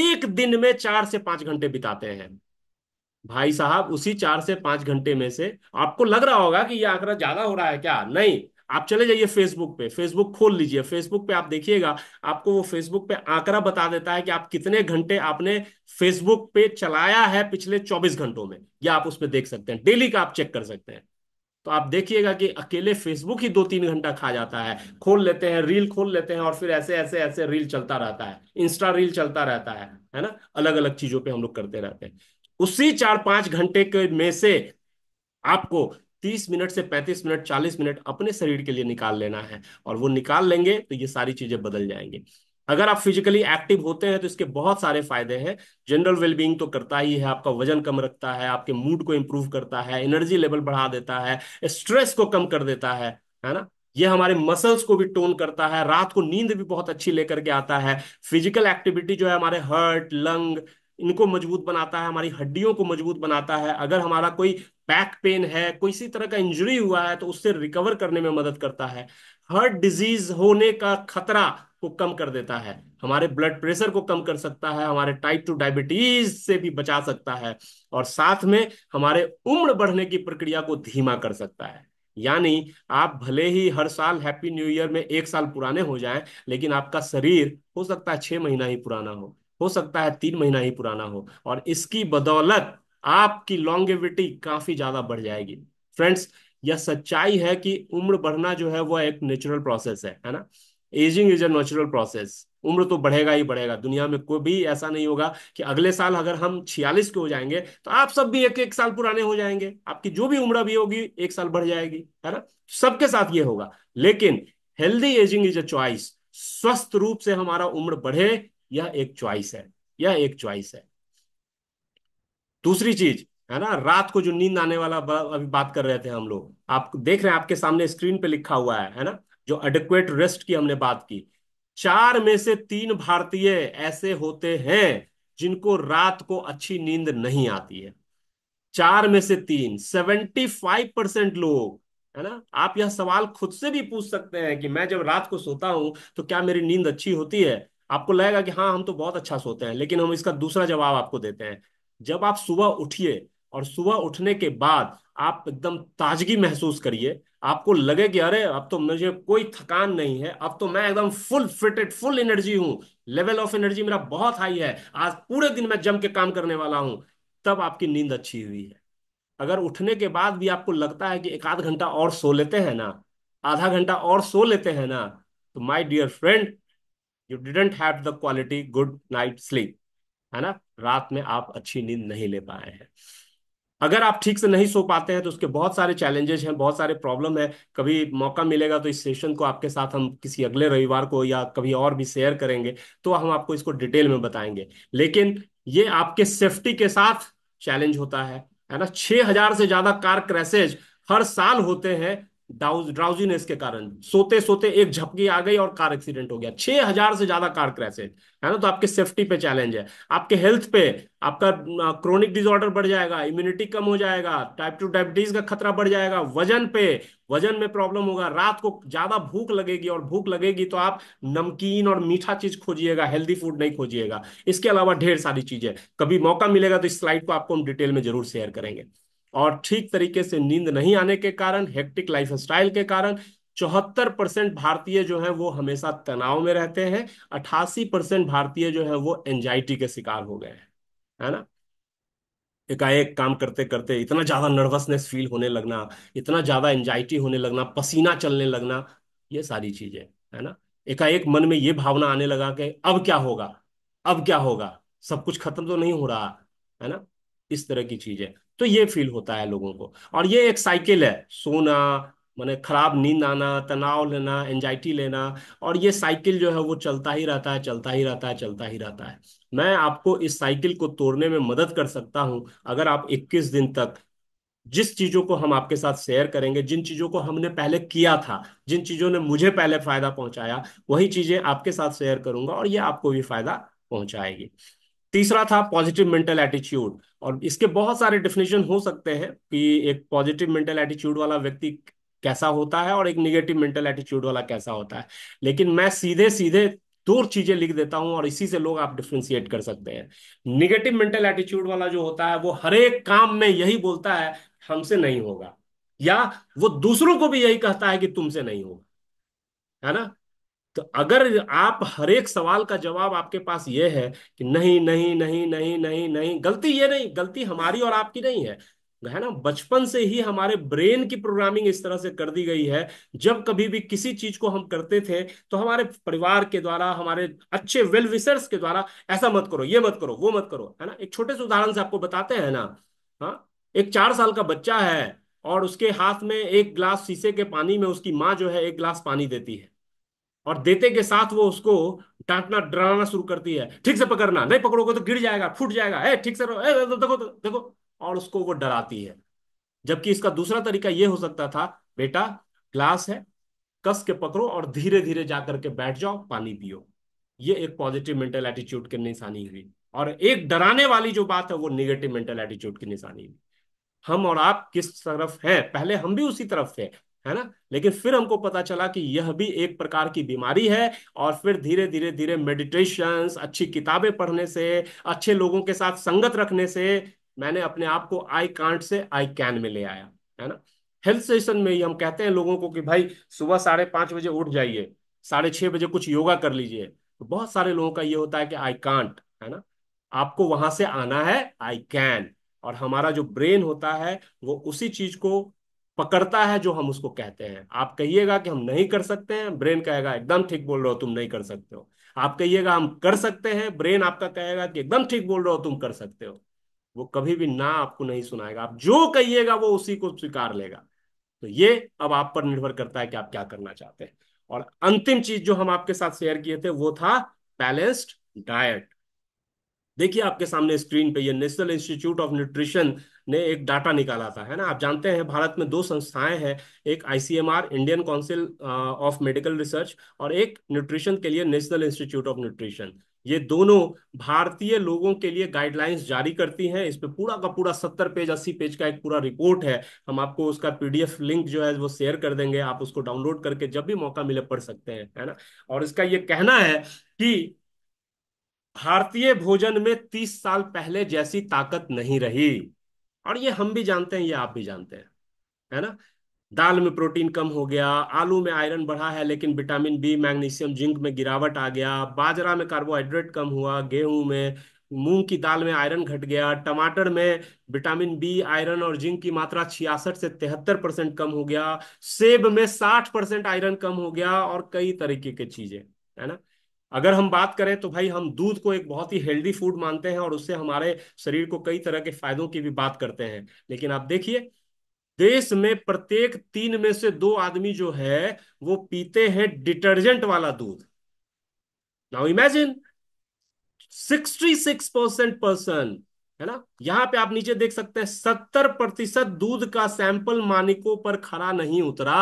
एक दिन में चार से पांच घंटे बिताते हैं भाई साहब उसी चार से पांच घंटे में से आपको लग रहा होगा कि ये आंकड़ा ज्यादा हो रहा है क्या नहीं आप चले जाइए फेसबुक पे फेसबुक खोल लीजिए फेसबुक पे आप देखिएगा आपको वो फेसबुक पे आंकड़ा बता देता है कि आप कितने घंटे आपने फेसबुक पे चलाया है पिछले 24 घंटों में या आप उसमें देख सकते हैं डेली का आप चेक कर सकते हैं तो आप देखिएगा कि अकेले फेसबुक ही दो तीन घंटा खा जाता है खोल लेते हैं रील खोल लेते हैं और फिर ऐसे ऐसे ऐसे रील चलता रहता है इंस्टा रील चलता रहता है है ना अलग अलग चीजों पे हम लोग करते रहते हैं उसी चार पांच घंटे के में से आपको तीस मिनट से पैंतीस मिनट चालीस मिनट अपने शरीर के लिए निकाल लेना है और वो निकाल लेंगे तो ये सारी चीजें बदल जाएंगे अगर आप फिजिकली एक्टिव होते हैं तो इसके बहुत सारे फायदे हैं जनरल वेलबींग तो करता ही है आपका वजन कम रखता है आपके मूड को इम्प्रूव करता है एनर्जी लेवल बढ़ा देता है स्ट्रेस को कम कर देता है है ना ये हमारे मसल्स को भी टोन करता है रात को नींद भी बहुत अच्छी लेकर के आता है फिजिकल एक्टिविटी जो है हमारे हर्ट लंग इनको मजबूत बनाता है हमारी हड्डियों को मजबूत बनाता है अगर हमारा कोई बैक पेन है कोई इसी तरह का इंजरी हुआ है तो उससे रिकवर करने में मदद करता है हर्ट डिजीज होने का खतरा को कम कर देता है हमारे ब्लड प्रेशर को कम कर सकता है हमारे टाइप टू डायबिटीज से भी बचा सकता है और साथ में हमारे उम्र बढ़ने की प्रक्रिया को धीमा कर सकता है यानी आप भले ही हर साल हैप्पी न्यू ईयर में एक साल पुराने हो जाएं लेकिन आपका शरीर हो सकता है छह महीना ही पुराना हो हो सकता है तीन महीना ही पुराना हो और इसकी बदौलत आपकी लॉन्गेविटी काफी ज्यादा बढ़ जाएगी फ्रेंड्स यह सच्चाई है कि उम्र बढ़ना जो है वह एक नेचुरल प्रोसेस है है ना ageing is a natural process उम्र तो बढ़ेगा ही बढ़ेगा दुनिया में कोई भी ऐसा नहीं होगा कि अगले साल अगर हम छियालीस के हो जाएंगे तो आप सब भी एक एक साल पुराने हो जाएंगे आपकी जो भी उम्र अभी होगी एक साल बढ़ जाएगी है ना सबके साथ ये होगा लेकिन healthy ageing is a choice स्वस्थ रूप से हमारा उम्र बढ़े यह एक चॉइस है यह एक चॉइस है दूसरी चीज है ना रात को जो नींद आने वाला अभी बात कर रहे थे हम लोग आप देख रहे हैं आपके सामने स्क्रीन पे लिखा हुआ है है ना जो एडिक्वेट रेस्ट की हमने बात की चार में से तीन भारतीय ऐसे होते हैं जिनको रात को अच्छी नींद नहीं आती है चार में से तीन सेवेंटी फाइव परसेंट लोग है ना आप यह सवाल खुद से भी पूछ सकते हैं कि मैं जब रात को सोता हूं तो क्या मेरी नींद अच्छी होती है आपको लगेगा कि हाँ हम तो बहुत अच्छा सोते हैं लेकिन हम इसका दूसरा जवाब आपको देते हैं जब आप सुबह उठिए और सुबह उठने के बाद आप एकदम ताजगी महसूस करिए आपको लगे कि अरे अब तो मुझे कोई थकान नहीं है अब तो मैं एकदम फुल फिटेड फुल एनर्जी हूं लेवल ऑफ एनर्जी मेरा बहुत हाई है आज पूरे दिन मैं जम के काम करने वाला हूं तब आपकी नींद अच्छी हुई है अगर उठने के बाद भी आपको लगता है कि एक आध घंटा और सो लेते हैं ना आधा घंटा और सो लेते हैं ना तो my dear friend you didn't have the quality good night sleep है ना रात में आप अच्छी नींद नहीं ले पाए हैं अगर आप ठीक से नहीं सो पाते हैं तो उसके बहुत सारे चैलेंजेस हैं बहुत सारे प्रॉब्लम है कभी मौका मिलेगा तो इस सेशन को आपके साथ हम किसी अगले रविवार को या कभी और भी शेयर करेंगे तो हम आपको इसको डिटेल में बताएंगे लेकिन ये आपके सेफ्टी के साथ चैलेंज होता है है ना छह हजार से ज्यादा कार क्रैसेज हर साल होते हैं ड्राउजीनेस के कारण सोते सोते एक झपकी आ गई और कार एक्सीडेंट हो गया छह हजार से ज्यादा कार क्रैश है ना तो आपके सेफ्टी पे चैलेंज है आपके हेल्थ पे आपका क्रोनिक डिसऑर्डर बढ़ जाएगा इम्यूनिटी कम हो जाएगा टाइप टू डायबिटीज का खतरा बढ़ जाएगा वजन पे वजन में प्रॉब्लम होगा रात को ज्यादा भूख लगेगी और भूख लगेगी तो आप नमकीन और मीठा चीज खोजिएगा हेल्दी फूड नहीं खोजिएगा इसके अलावा ढेर सारी चीजें कभी मौका मिलेगा तो इस स्लाइड को आपको हम डिटेल में जरूर शेयर करेंगे और ठीक तरीके से नींद नहीं आने के कारण हेक्टिक स्टाइल के कारण चौहत्तर परसेंट भारतीय जो है वो हमेशा तनाव में रहते हैं अठासी परसेंट भारतीय जो है वो एंजाइटी के शिकार हो गए हैं है ना एकाएक काम करते करते इतना ज्यादा नर्वसनेस फील होने लगना इतना ज्यादा एंजाइटी होने लगना पसीना चलने लगना ये सारी चीजें है ना एकाएक मन में ये भावना आने लगा कि अब क्या होगा अब क्या होगा सब कुछ खत्म तो नहीं हो रहा है ना इस तरह की चीजें तो ये फील होता है लोगों को और ये एक साइकिल है सोना मैंने खराब नींद आना तनाव लेना एंजाइटी लेना और ये साइकिल जो है वो चलता ही रहता है चलता ही रहता है चलता ही रहता है मैं आपको इस साइकिल को तोड़ने में मदद कर सकता हूं अगर आप 21 दिन तक जिस चीजों को हम आपके साथ शेयर करेंगे जिन चीजों को हमने पहले किया था जिन चीजों ने मुझे पहले फायदा पहुंचाया वही चीजें आपके साथ शेयर करूंगा और ये आपको भी फायदा पहुंचाएगी तीसरा था पॉजिटिव मेंटल एटीट्यूड और इसके बहुत सारे डिफिनेशन हो सकते हैं कि एक पॉजिटिव मेंटल एटीट्यूड वाला व्यक्ति कैसा होता है और एक निगेटिव मेंटल एटीट्यूड वाला कैसा होता है लेकिन मैं सीधे सीधे दो चीजें लिख देता हूं और इसी से लोग आप डिफ्रेंसिएट कर सकते हैं निगेटिव मेंटल एटीट्यूड वाला जो होता है वो हर एक काम में यही बोलता है हमसे नहीं होगा या वो दूसरों को भी यही कहता है कि तुमसे नहीं होगा है ना तो अगर आप हर एक सवाल का जवाब आपके पास ये है कि नहीं नहीं नहीं नहीं नहीं नहीं गलती ये नहीं गलती हमारी और आपकी नहीं है है ना बचपन से ही हमारे ब्रेन की प्रोग्रामिंग इस तरह से कर दी गई है जब कभी भी किसी चीज को हम करते थे तो हमारे परिवार के द्वारा हमारे अच्छे वेल विशर्स के द्वारा ऐसा मत करो ये मत करो वो मत करो है ना एक छोटे से उदाहरण से आपको बताते हैं ना हाँ एक चार साल का बच्चा है और उसके हाथ में एक ग्लास शीशे के पानी में उसकी माँ जो है एक ग्लास पानी देती है और देते के साथ वो उसको डांटना डराना शुरू करती है ठीक से पकड़ना नहीं पकड़ोगे तो गिर जाएगा फूट जाएगा है ठीक से ए, देखो देखो और उसको वो डराती है जबकि इसका दूसरा तरीका ये हो सकता था बेटा ग्लास है कस के पकड़ो और धीरे धीरे जा करके बैठ जाओ पानी पियो ये एक पॉजिटिव मेंटल एटीट्यूड की निशानी हुई और एक डराने वाली जो बात है वो निगेटिव मेंटल एटीट्यूड की निशानी हुई हम और आप किस तरफ है पहले हम भी उसी तरफ थे है ना लेकिन फिर हमको पता चला कि यह भी एक प्रकार की बीमारी है और फिर धीरे धीरे धीरे मेडिटेशन अच्छी किताबें पढ़ने से अच्छे लोगों के साथ संगत रखने से मैंने अपने आप को I can't say I can में ले आया है ना हेल्थ सेशन में ही हम कहते हैं लोगों को कि भाई सुबह साढ़े पांच बजे उठ जाइए साढ़े छह बजे कुछ योगा कर लीजिए तो बहुत सारे लोगों का ये होता है कि आई कांट है ना आपको वहां से आना है आई कैन और हमारा जो ब्रेन होता है वो उसी चीज को पकड़ता है जो हम उसको कहते हैं आप कहिएगा कि हम नहीं कर सकते हैं ब्रेन कहेगा एकदम ठीक बोल रहे हो तुम नहीं कर सकते हो आप कहिएगा हम कर सकते हैं ब्रेन आपका कहेगा कि एकदम ठीक बोल रहे हो तुम कर सकते हो वो कभी भी ना आपको नहीं सुनाएगा आप जो कहिएगा वो उसी को स्वीकार लेगा तो ये अब आप पर निर्भर करता है कि आप क्या करना चाहते हैं और अंतिम चीज जो हम आपके साथ शेयर किए थे वो था बैलेंस्ड डाइट देखिए आपके सामने स्क्रीन पे ये नेशनल इंस्टीट्यूट ऑफ न्यूट्रिशन ने एक डाटा निकाला था है ना आप जानते हैं भारत में दो संस्थाएं हैं एक ICMR Indian council of medical research और एक न्यूट्रिशन के लिए नेशनल इंस्टीट्यूट ऑफ न्यूट्रिशन ये दोनों भारतीय लोगों के लिए गाइडलाइंस जारी करती हैं इस पे पूरा का पूरा सत्तर पेज अस्सी पेज का एक पूरा रिपोर्ट है हम आपको उसका पीडीएफ लिंक जो है वो शेयर कर देंगे आप उसको डाउनलोड करके जब भी मौका मिले पढ़ सकते हैं है ना और इसका ये कहना है कि भारतीय भोजन में तीस साल पहले जैसी ताकत नहीं रही और ये हम भी जानते हैं ये आप भी जानते हैं है ना दाल में प्रोटीन कम हो गया आलू में आयरन बढ़ा है लेकिन विटामिन बी मैग्नीशियम जिंक में गिरावट आ गया बाजरा में कार्बोहाइड्रेट कम हुआ गेहूं में मूंग की दाल में आयरन घट गया टमाटर में विटामिन बी आयरन और जिंक की मात्रा छियासठ से तिहत्तर परसेंट कम हो गया सेब में साठ परसेंट आयरन कम हो गया और कई तरीके की चीजें है ना अगर हम बात करें तो भाई हम दूध को एक बहुत ही हेल्दी फूड मानते हैं और उससे हमारे शरीर को कई तरह के फायदों की भी बात करते हैं लेकिन आप देखिए देश में प्रत्येक तीन में से दो आदमी जो है वो पीते हैं डिटर्जेंट वाला दूध now imagine sixty six percent person है ना यहां पे आप नीचे देख सकते हैं सत्तर प्रतिशत दूध का सैंपल मानिकों पर खड़ा नहीं उतरा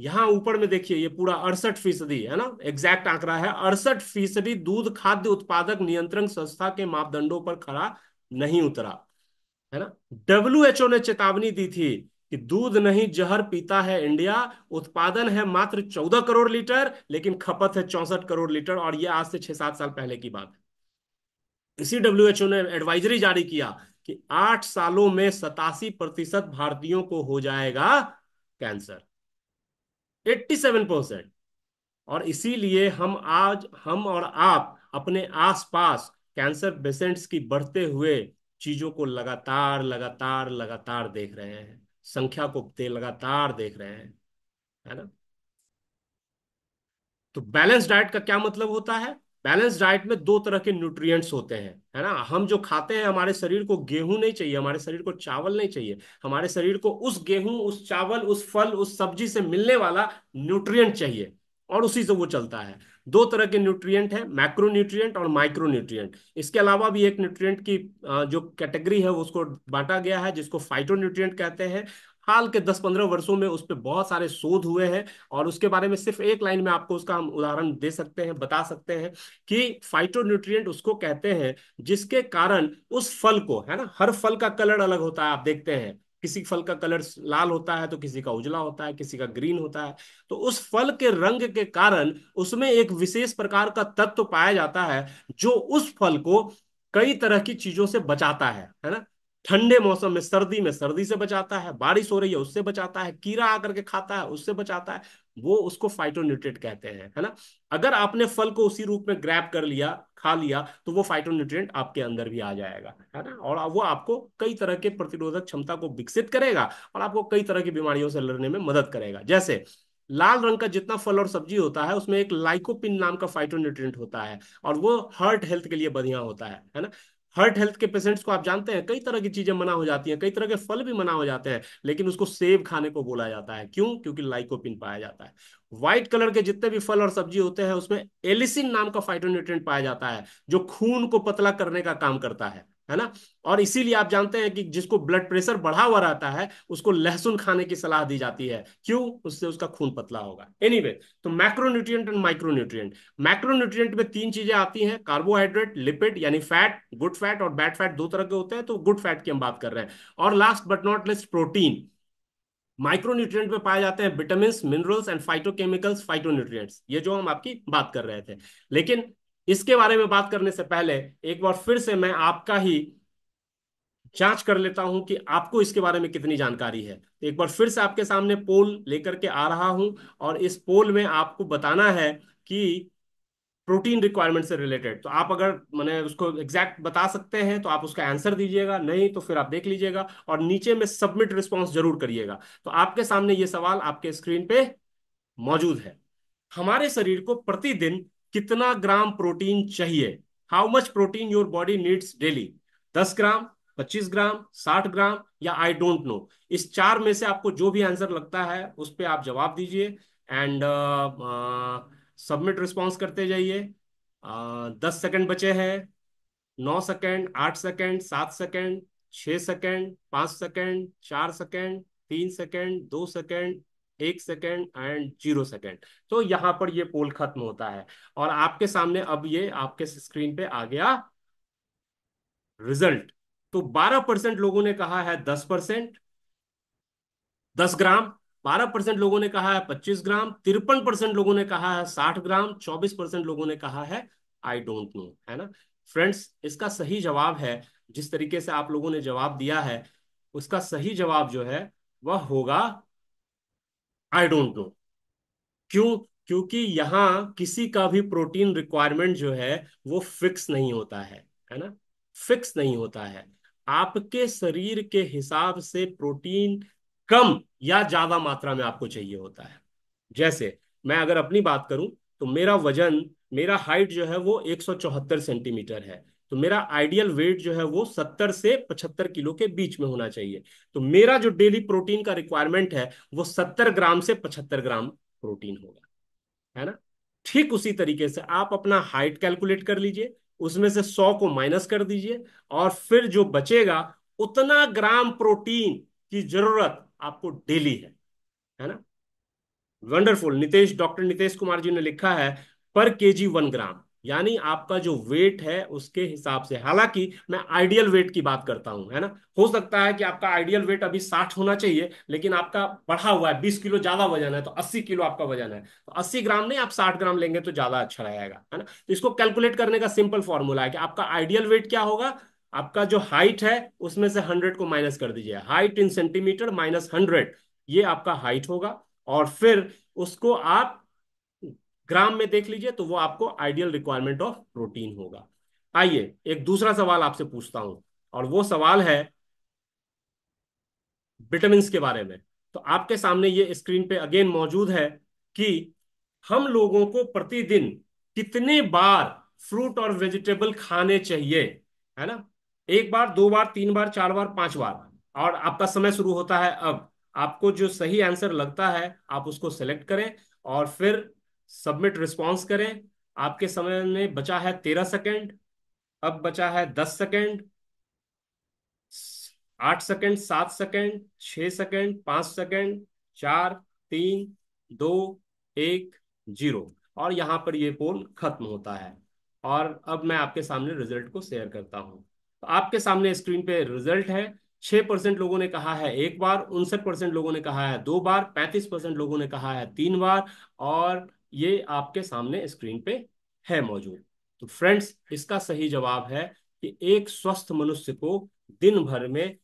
यहाँ ऊपर में देखिए ये पूरा अड़सठ फीसदी है ना एग्जैक्ट आंकड़ा है अड़सठ फीसदी दूध खाद्य उत्पादक नियंत्रण संस्था के मापदंडों पर खड़ा नहीं उतरा है ना डब्ल्यू ने चेतावनी दी थी कि दूध नहीं जहर पीता है इंडिया उत्पादन है मात्र चौदह करोड़ लीटर लेकिन खपत है चौसठ करोड़ लीटर और ये आज से छह सात साल पहले की बात है इसी डब्ल्यू ने एडवाइजरी जारी किया कि आठ सालों में सतासी प्रतिशत भारतीयों को हो जाएगा कैंसर 87 परसेंट और इसीलिए हम आज हम और आप अपने आसपास कैंसर पेशेंट्स की बढ़ते हुए चीजों को लगातार लगातार लगातार देख रहे हैं संख्या को लगातार देख रहे हैं है ना तो बैलेंस डाइट का क्या मतलब होता है बैलेंस डाइट में दो तरह के न्यूट्रिएंट्स होते हैं है ना हम जो खाते हैं हमारे शरीर को गेहूं नहीं चाहिए हमारे शरीर को चावल नहीं चाहिए हमारे शरीर को उस गेहूं उस चावल उस फल उस सब्जी से मिलने वाला न्यूट्रिएंट चाहिए और उसी से वो चलता है दो तरह के न्यूट्रिएंट है मैक्रो न्यूट्रिएंट और माइक्रो न्यूट्रिएंट इसके अलावा भी एक न्यूट्रिएंट की जो कैटेगरी है उसको बांटा गया है जिसको फाइटो न्यूट्रिएंट कहते हैं हाल के दस पंद्रह वर्षों में उस पर बहुत सारे शोध हुए हैं और उसके बारे में सिर्फ एक लाइन में आपको उसका हम उदाहरण दे सकते हैं बता सकते हैं कि फाइटोन्यूट्रिएंट उसको कहते हैं जिसके कारण उस फल को है ना हर फल का कलर अलग होता है आप देखते हैं किसी फल का कलर लाल होता है तो किसी का उजला होता है किसी का ग्रीन होता है तो उस फल के रंग के कारण उसमें एक विशेष प्रकार का तत्व पाया जाता है जो उस फल को कई तरह की चीजों से बचाता है है ना ठंडे मौसम में सर्दी में सर्दी से बचाता है बारिश हो रही है उससे बचाता है कीड़ा आकर के खाता है उससे बचाता है वो उसको फाइटोन्यूट्रेट कहते हैं है ना अगर आपने फल को उसी रूप में ग्रैप कर लिया खा लिया तो वो फाइटोन्यूट्रिएंट आपके अंदर भी आ जाएगा है ना और वो आपको कई तरह के प्रतिरोधक क्षमता को विकसित करेगा और आपको कई तरह की बीमारियों से लड़ने में मदद करेगा जैसे लाल रंग का जितना फल और सब्जी होता है उसमें एक लाइकोपिन नाम का फाइटोन्यूट्रिएंट होता है और वो हार्ट हेल्थ के लिए बढ़िया होता है है ना हर्ट हेल्थ के पेशेंट्स को आप जानते हैं कई तरह की चीजें मना हो जाती हैं कई तरह के फल भी मना हो जाते हैं लेकिन उसको सेब खाने को बोला जाता है क्यों क्योंकि लाइकोपिन पाया जाता है व्हाइट कलर के जितने भी फल और सब्जी होते हैं उसमें एलिसिन नाम का फाइटोन्यूट्रिएंट पाया जाता है जो खून को पतला करने का काम करता है है ना और इसीलिए आप जानते हैं कि जिसको ब्लड प्रेशर बढ़ा हुआ रहता है उसको लहसुन खाने की सलाह दी जाती है क्यों उससे उसका खून पतला होगा एनीवे anyway, तो मैक्रोन्यूट्रिएंट एंड माइक्रोन्यूट्रिएंट मैक्रोन्यूट्रिएंट में तीन चीजें आती हैं कार्बोहाइड्रेट लिपिड यानी फैट गुड फैट और बैड फैट दो तरह के होते हैं तो गुड फैट की हम बात कर रहे हैं और last but not least protein micronutrient में पाए जाते हैं vitamin minerals and phytochemicals phytonutrients ये जो हम आपकी बात कर रहे थे लेकिन इसके बारे में बात करने से पहले एक बार फिर से मैं आपका ही जांच कर लेता हूं कि आपको इसके बारे में कितनी जानकारी है तो एक बार फिर से आपके सामने पोल लेकर के आ रहा हूं और इस पोल में आपको बताना है कि प्रोटीन रिक्वायरमेंट से रिलेटेड तो आप अगर मैंने उसको एग्जैक्ट बता सकते हैं तो आप उसका आंसर दीजिएगा नहीं तो फिर आप देख लीजिएगा और नीचे में सबमिट रिस्पॉन्स जरूर करिएगा तो आपके सामने ये सवाल आपके स्क्रीन पे मौजूद है हमारे शरीर को प्रतिदिन कितना ग्राम प्रोटीन चाहिए how much protein your body needs daily दस ग्राम पच्चीस ग्राम साठ ग्राम या आई डोंट नो इस चार में से आपको जो भी आंसर लगता है उस पर आप जवाब दीजिए एंड सबमिट रिस्पॉन्स करते जाइए uh, दस सेकेंड बचे हैं नौ सेकेंड आठ सेकेंड सात सेकेंड छ सेकेंड पांच सेकेंड चार सेकेंड तीन सेकेंड दो सेकेंड एक सेकेंड एंड जीरो सेकेंड तो यहां पर ये पोल खत्म होता है और आपके सामने अब ये आपके स्क्रीन पे आ गया रिजल्ट तो बारह परसेंट लोगों ने कहा है दस परसेंट दस ग्राम बारह परसेंट लोगों ने कहा है पच्चीस ग्राम तिरपन परसेंट लोगों ने कहा है साठ ग्राम चौबीस परसेंट लोगों ने कहा है आई डोंट नो है ना फ्रेंड्स इसका सही जवाब है जिस तरीके से आप लोगों ने जवाब दिया है उसका सही जवाब जो है वह होगा आई डोंट नो क्यों क्योंकि यहां किसी का भी प्रोटीन रिक्वायरमेंट जो है वो फिक्स नहीं होता है है ना फिक्स नहीं होता है आपके शरीर के हिसाब से प्रोटीन कम या ज्यादा मात्रा में आपको चाहिए होता है जैसे मैं अगर अपनी बात करूं तो मेरा वजन मेरा हाइट जो है वो 174 सेंटीमीटर है तो मेरा आइडियल वेट जो है वो सत्तर से पचहत्तर किलो के बीच में होना चाहिए तो मेरा जो डेली प्रोटीन का रिक्वायरमेंट है वो सत्तर ग्राम से पचहत्तर ग्राम प्रोटीन होगा है ना ठीक उसी तरीके से आप अपना हाइट कैलकुलेट कर लीजिए उसमें से सौ को माइनस कर दीजिए और फिर जो बचेगा उतना ग्राम प्रोटीन की जरूरत आपको डेली है है ना वंडरफुल नितेश डॉक्टर नितेश कुमार जी ने लिखा है पर केजी वन ग्राम यानी आपका जो वेट है उसके हिसाब से हालांकि मैं आइडियल वेट की बात करता हूं है ना हो सकता है कि आपका आइडियल वेट अभी साठ होना चाहिए लेकिन आपका बढ़ा हुआ है बीस किलो ज्यादा वजन है तो अस्सी किलो आपका वजन है तो अस्सी ग्राम नहीं आप साठ ग्राम लेंगे तो ज्यादा अच्छा रहेगा है ना तो इसको कैलकुलेट करने का सिंपल फॉर्मूला है कि आपका आइडियल वेट क्या होगा आपका जो हाइट है उसमें से हंड्रेड को माइनस कर दीजिए height in centimetre minus hundred ये आपका हाइट होगा और फिर उसको आप ग्राम में देख लीजिए तो वो आपको आइडियल रिक्वायरमेंट ऑफ प्रोटीन होगा आइए एक दूसरा सवाल आपसे पूछता हूं और वो सवाल है विटामिन के बारे में तो आपके सामने ये स्क्रीन पे अगेन मौजूद है कि हम लोगों को प्रतिदिन कितने बार फ्रूट और वेजिटेबल खाने चाहिए है ना एक बार दो बार तीन बार चार बार पांच बार और आपका समय शुरू होता है अब आपको जो सही आंसर लगता है आप उसको सेलेक्ट करें और फिर सबमिट रिस्पॉन्स करें आपके समय में बचा है तेरह सेकेंड अब बचा है दस सेकेंड आठ सेकेंड सात सेकेंड छह सेकेंड पांच सेकेंड चार तीन दो एक जीरो और यहां पर ये पोल खत्म होता है और अब मैं आपके सामने रिजल्ट को शेयर करता हूं तो आपके सामने स्क्रीन पे रिजल्ट है छह परसेंट लोगों ने कहा है एक बार उनसठ परसेंट लोगों ने कहा है दो बार पैंतीस परसेंट लोगों ने कहा है तीन बार और ये आपके सामने स्क्रीन पे है मौजूद तो फ्रेंड्स इसका सही जवाब है कि एक स्वस्थ मनुष्य को दिन भर में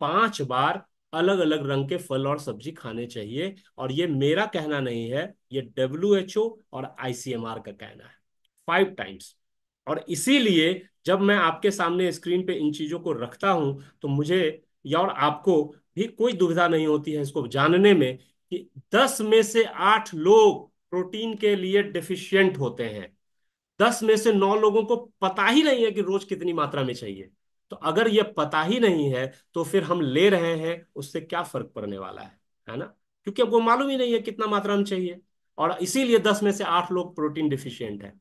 पांच बार अलग अलग रंग के फल और सब्जी खाने चाहिए और ये मेरा कहना नहीं है ये डब्ल्यू एच ओ और आईसीएमआर का कहना है फाइव टाइम्स और इसीलिए जब मैं आपके सामने स्क्रीन पे इन चीजों को रखता हूं तो मुझे या और आपको भी कोई दुविधा नहीं होती है इसको जानने में कि दस में से आठ लोग प्रोटीन के लिए डिफिशियंट होते हैं दस में से नौ लोगों को पता ही नहीं है कि रोज कितनी मात्रा में चाहिए तो अगर ये पता ही नहीं है तो फिर हम ले रहे हैं उससे क्या फर्क पड़ने वाला है है ना क्योंकि आपको मालूम ही नहीं है कितना मात्रा में चाहिए और इसीलिए दस में से आठ लोग प्रोटीन डिफिशियंट है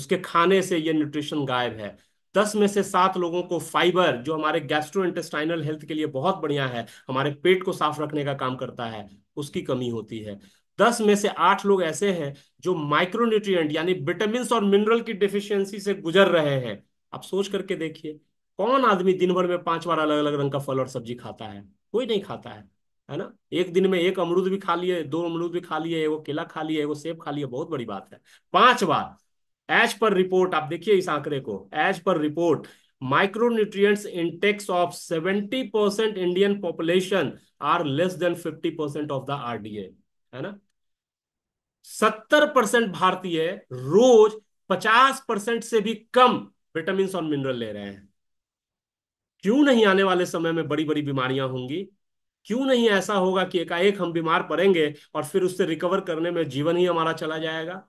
उसके खाने से ये न्यूट्रिशन गायब है दस में से सात लोगों को फाइबर जो हमारे गैस्ट्रो इंटेस्टाइनल हेल्थ के लिए बहुत बढ़िया है हमारे पेट को साफ रखने का काम करता है उसकी कमी होती है दस में से आठ लोग ऐसे हैं जो माइक्रोन्यूट्रिय यानी विटामिन और मिनरल की डिफिशियंसी से गुजर रहे हैं आप सोच करके देखिए कौन आदमी दिन भर में पांच बार अलग अलग रंग का फल और सब्जी खाता है कोई नहीं खाता है है ना एक दिन में एक अमरूद भी खा लिए दो अमरूद भी खा लिए वो केला खा लिए वो सेब खा लिए बहुत बड़ी बात है पांच बार एज पर रिपोर्ट आप देखिए इस आंकड़े को एज पर report micronutrients intakes of 70 percent Indian population are less than 50 percent of the RDA है ना सत्तर परसेंट भारतीय रोज पचास परसेंट से भी कम विटामिन और मिनरल ले रहे हैं क्यों नहीं आने वाले समय में बड़ी बड़ी बीमारियां होंगी क्यों नहीं ऐसा होगा कि एकाएक हम बीमार पड़ेंगे और फिर उससे रिकवर करने में जीवन ही हमारा चला जाएगा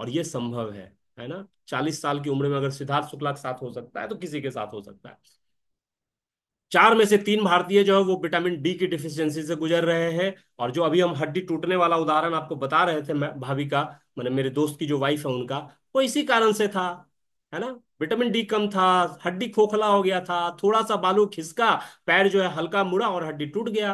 और ये संभव है है ना चालीस साल की उम्र में अगर सिद्धार्थ शुक्ला के साथ हो सकता है तो किसी के साथ हो सकता है चार में से तीन भारतीय जो है वो विटामिन डी की डिफिशियंसी से गुजर रहे हैं और जो अभी हम हड्डी टूटने वाला उदाहरण आपको बता रहे थे भाभी का मैंने मेरे दोस्त की जो वाइफ है उनका वो इसी कारण से था है ना विटामिन डी कम था हड्डी खोखला हो गया था थोड़ा सा बालू खिसका पैर जो है हल्का मुड़ा और हड्डी टूट गया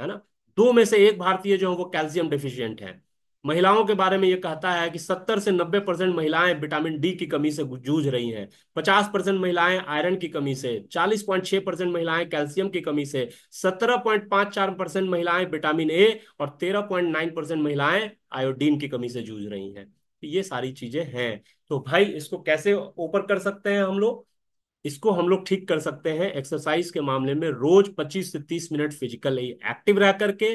है ना दो में से एक भारतीय जो है वो कैल्शियम डिफिशियंट है महिलाओं के बारे में ये कहता है कि 70 से 90 परसेंट महिलाएं विटामिन डी की कमी से जूझ रही हैं 50 परसेंट महिलाएं आयरन की कमी से 40.6 परसेंट महिलाएं कैल्शियम की कमी से 17.54 परसेंट महिलाएं विटामिन ए और 13.9 परसेंट महिलाएं आयोडीन की कमी से जूझ रही हैं तो ये सारी चीजें हैं तो भाई इसको कैसे ऊपर कर सकते हैं हम लोग इसको हम लोग ठीक कर सकते हैं एक्सरसाइज के मामले में रोज 25 से 30 मिनट फिजिकली एक्टिव रह करके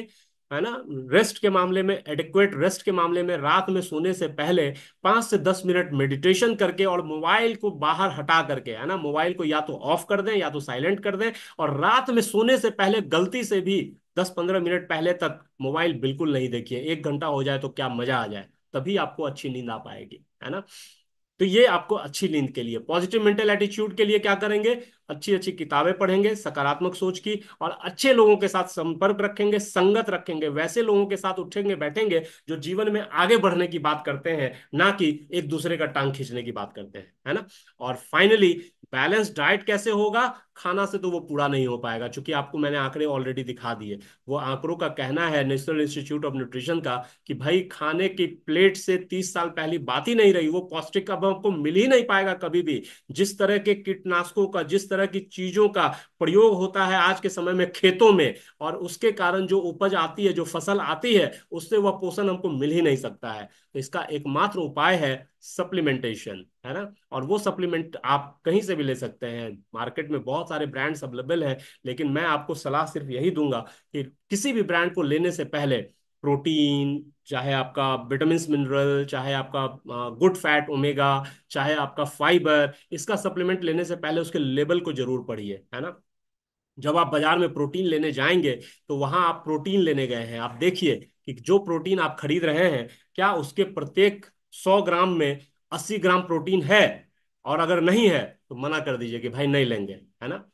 है ना रेस्ट के मामले में एडिक्वेट रेस्ट के मामले में रात में सोने से पहले पांच से दस मिनट मेडिटेशन करके और मोबाइल को बाहर हटा करके है ना मोबाइल को या तो ऑफ कर दें या तो साइलेंट कर दें और रात में सोने से पहले गलती से भी दस पंद्रह मिनट पहले तक मोबाइल बिल्कुल नहीं देखिए एक घंटा हो जाए तो क्या मजा आ जाए तभी आपको अच्छी नींद आ पाएगी है ना तो ये आपको अच्छी नींद के लिए पॉजिटिव मेंटल एटीट्यूड के लिए क्या करेंगे अच्छी अच्छी किताबें पढ़ेंगे सकारात्मक सोच की और अच्छे लोगों के साथ संपर्क रखेंगे संगत रखेंगे वैसे लोगों के साथ उठेंगे बैठेंगे जो जीवन में आगे बढ़ने की बात करते हैं ना कि एक दूसरे का टांग खींचने की बात करते हैं है ना और फाइनली बैलेंस डाइट कैसे होगा खाना से तो वो पूरा नहीं हो पाएगा चूंकि आपको मैंने आंकड़े ऑलरेडी दिखा दिए वो आंकड़ों का कहना है नेशनल इंस्टीट्यूट ऑफ न्यूट्रिशन का कि भाई खाने की प्लेट से तीस साल पहले बात ही नहीं रही वो पौष्टिक अब हमको मिल ही नहीं पाएगा कभी भी जिस तरह के कीटनाशकों का जिस तरह की चीजों का प्रयोग होता है आज के समय में खेतों में और उसके कारण जो उपज आती है जो फसल आती है उससे वह पोषण हमको मिल ही नहीं सकता है तो इसका एकमात्र उपाय है सप्लीमेंटेशन है ना और वो सप्लीमेंट आप कहीं से भी ले सकते हैं मार्केट में बहुत बहुत सारे ब्रांड्स अवेलेबल हैं लेकिन मैं आपको सलाह सिर्फ यही दूंगा कि किसी भी ब्रांड को लेने से पहले प्रोटीन चाहे आपका विटामिन मिनरल चाहे आपका गुड फैट ओमेगा चाहे आपका फाइबर इसका सप्लीमेंट लेने से पहले उसके लेबल को जरूर पढ़िए है ना जब आप बाजार में प्रोटीन लेने जाएंगे तो वहां आप प्रोटीन लेने गए हैं आप देखिए कि जो प्रोटीन आप खरीद रहे हैं क्या उसके प्रत्येक सौ ग्राम में अस्सी ग्राम प्रोटीन है और अगर नहीं है तो मना कर दीजिए कि भाई नहीं लेंगे है ना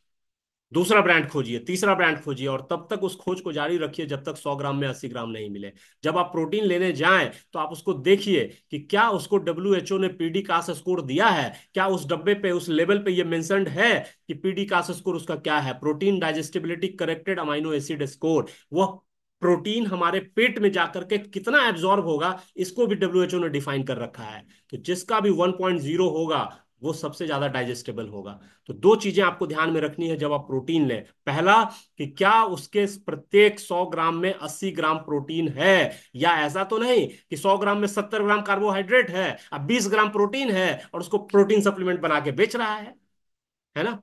दूसरा ब्रांड खोजिए तीसरा ब्रांड खोजिए और तब तक उस खोज को जारी रखिए जब तक 100 ग्राम में 80 ग्राम नहीं मिले जब आप प्रोटीन लेने जाएं तो आप उसको देखिए कि क्या उसको डब्ल्यू एच ओ ने पीडी कास स्कोर दिया है क्या उस डब्बे पे उस लेवल पे ये मेंशनड है कि पीडी कास स्कोर उसका क्या है protein digestibility corrected amino acid score वह प्रोटीन हमारे पेट में जाकर के कितना एब्जॉर्ब होगा इसको भी डब्ल्यू एच ओ ने डिफाइन कर रखा है तो जिसका भी 1.0 होगा वो सबसे ज्यादा डाइजेस्टेबल होगा तो दो चीजें आपको ध्यान में रखनी है जब आप प्रोटीन लें पहला कि क्या उसके प्रत्येक 100 ग्राम में 80 ग्राम प्रोटीन है या ऐसा तो नहीं कि 100 ग्राम में 70 ग्राम कार्बोहाइड्रेट है अब 20 ग्राम प्रोटीन है और उसको प्रोटीन सप्लीमेंट बना के बेच रहा है है ना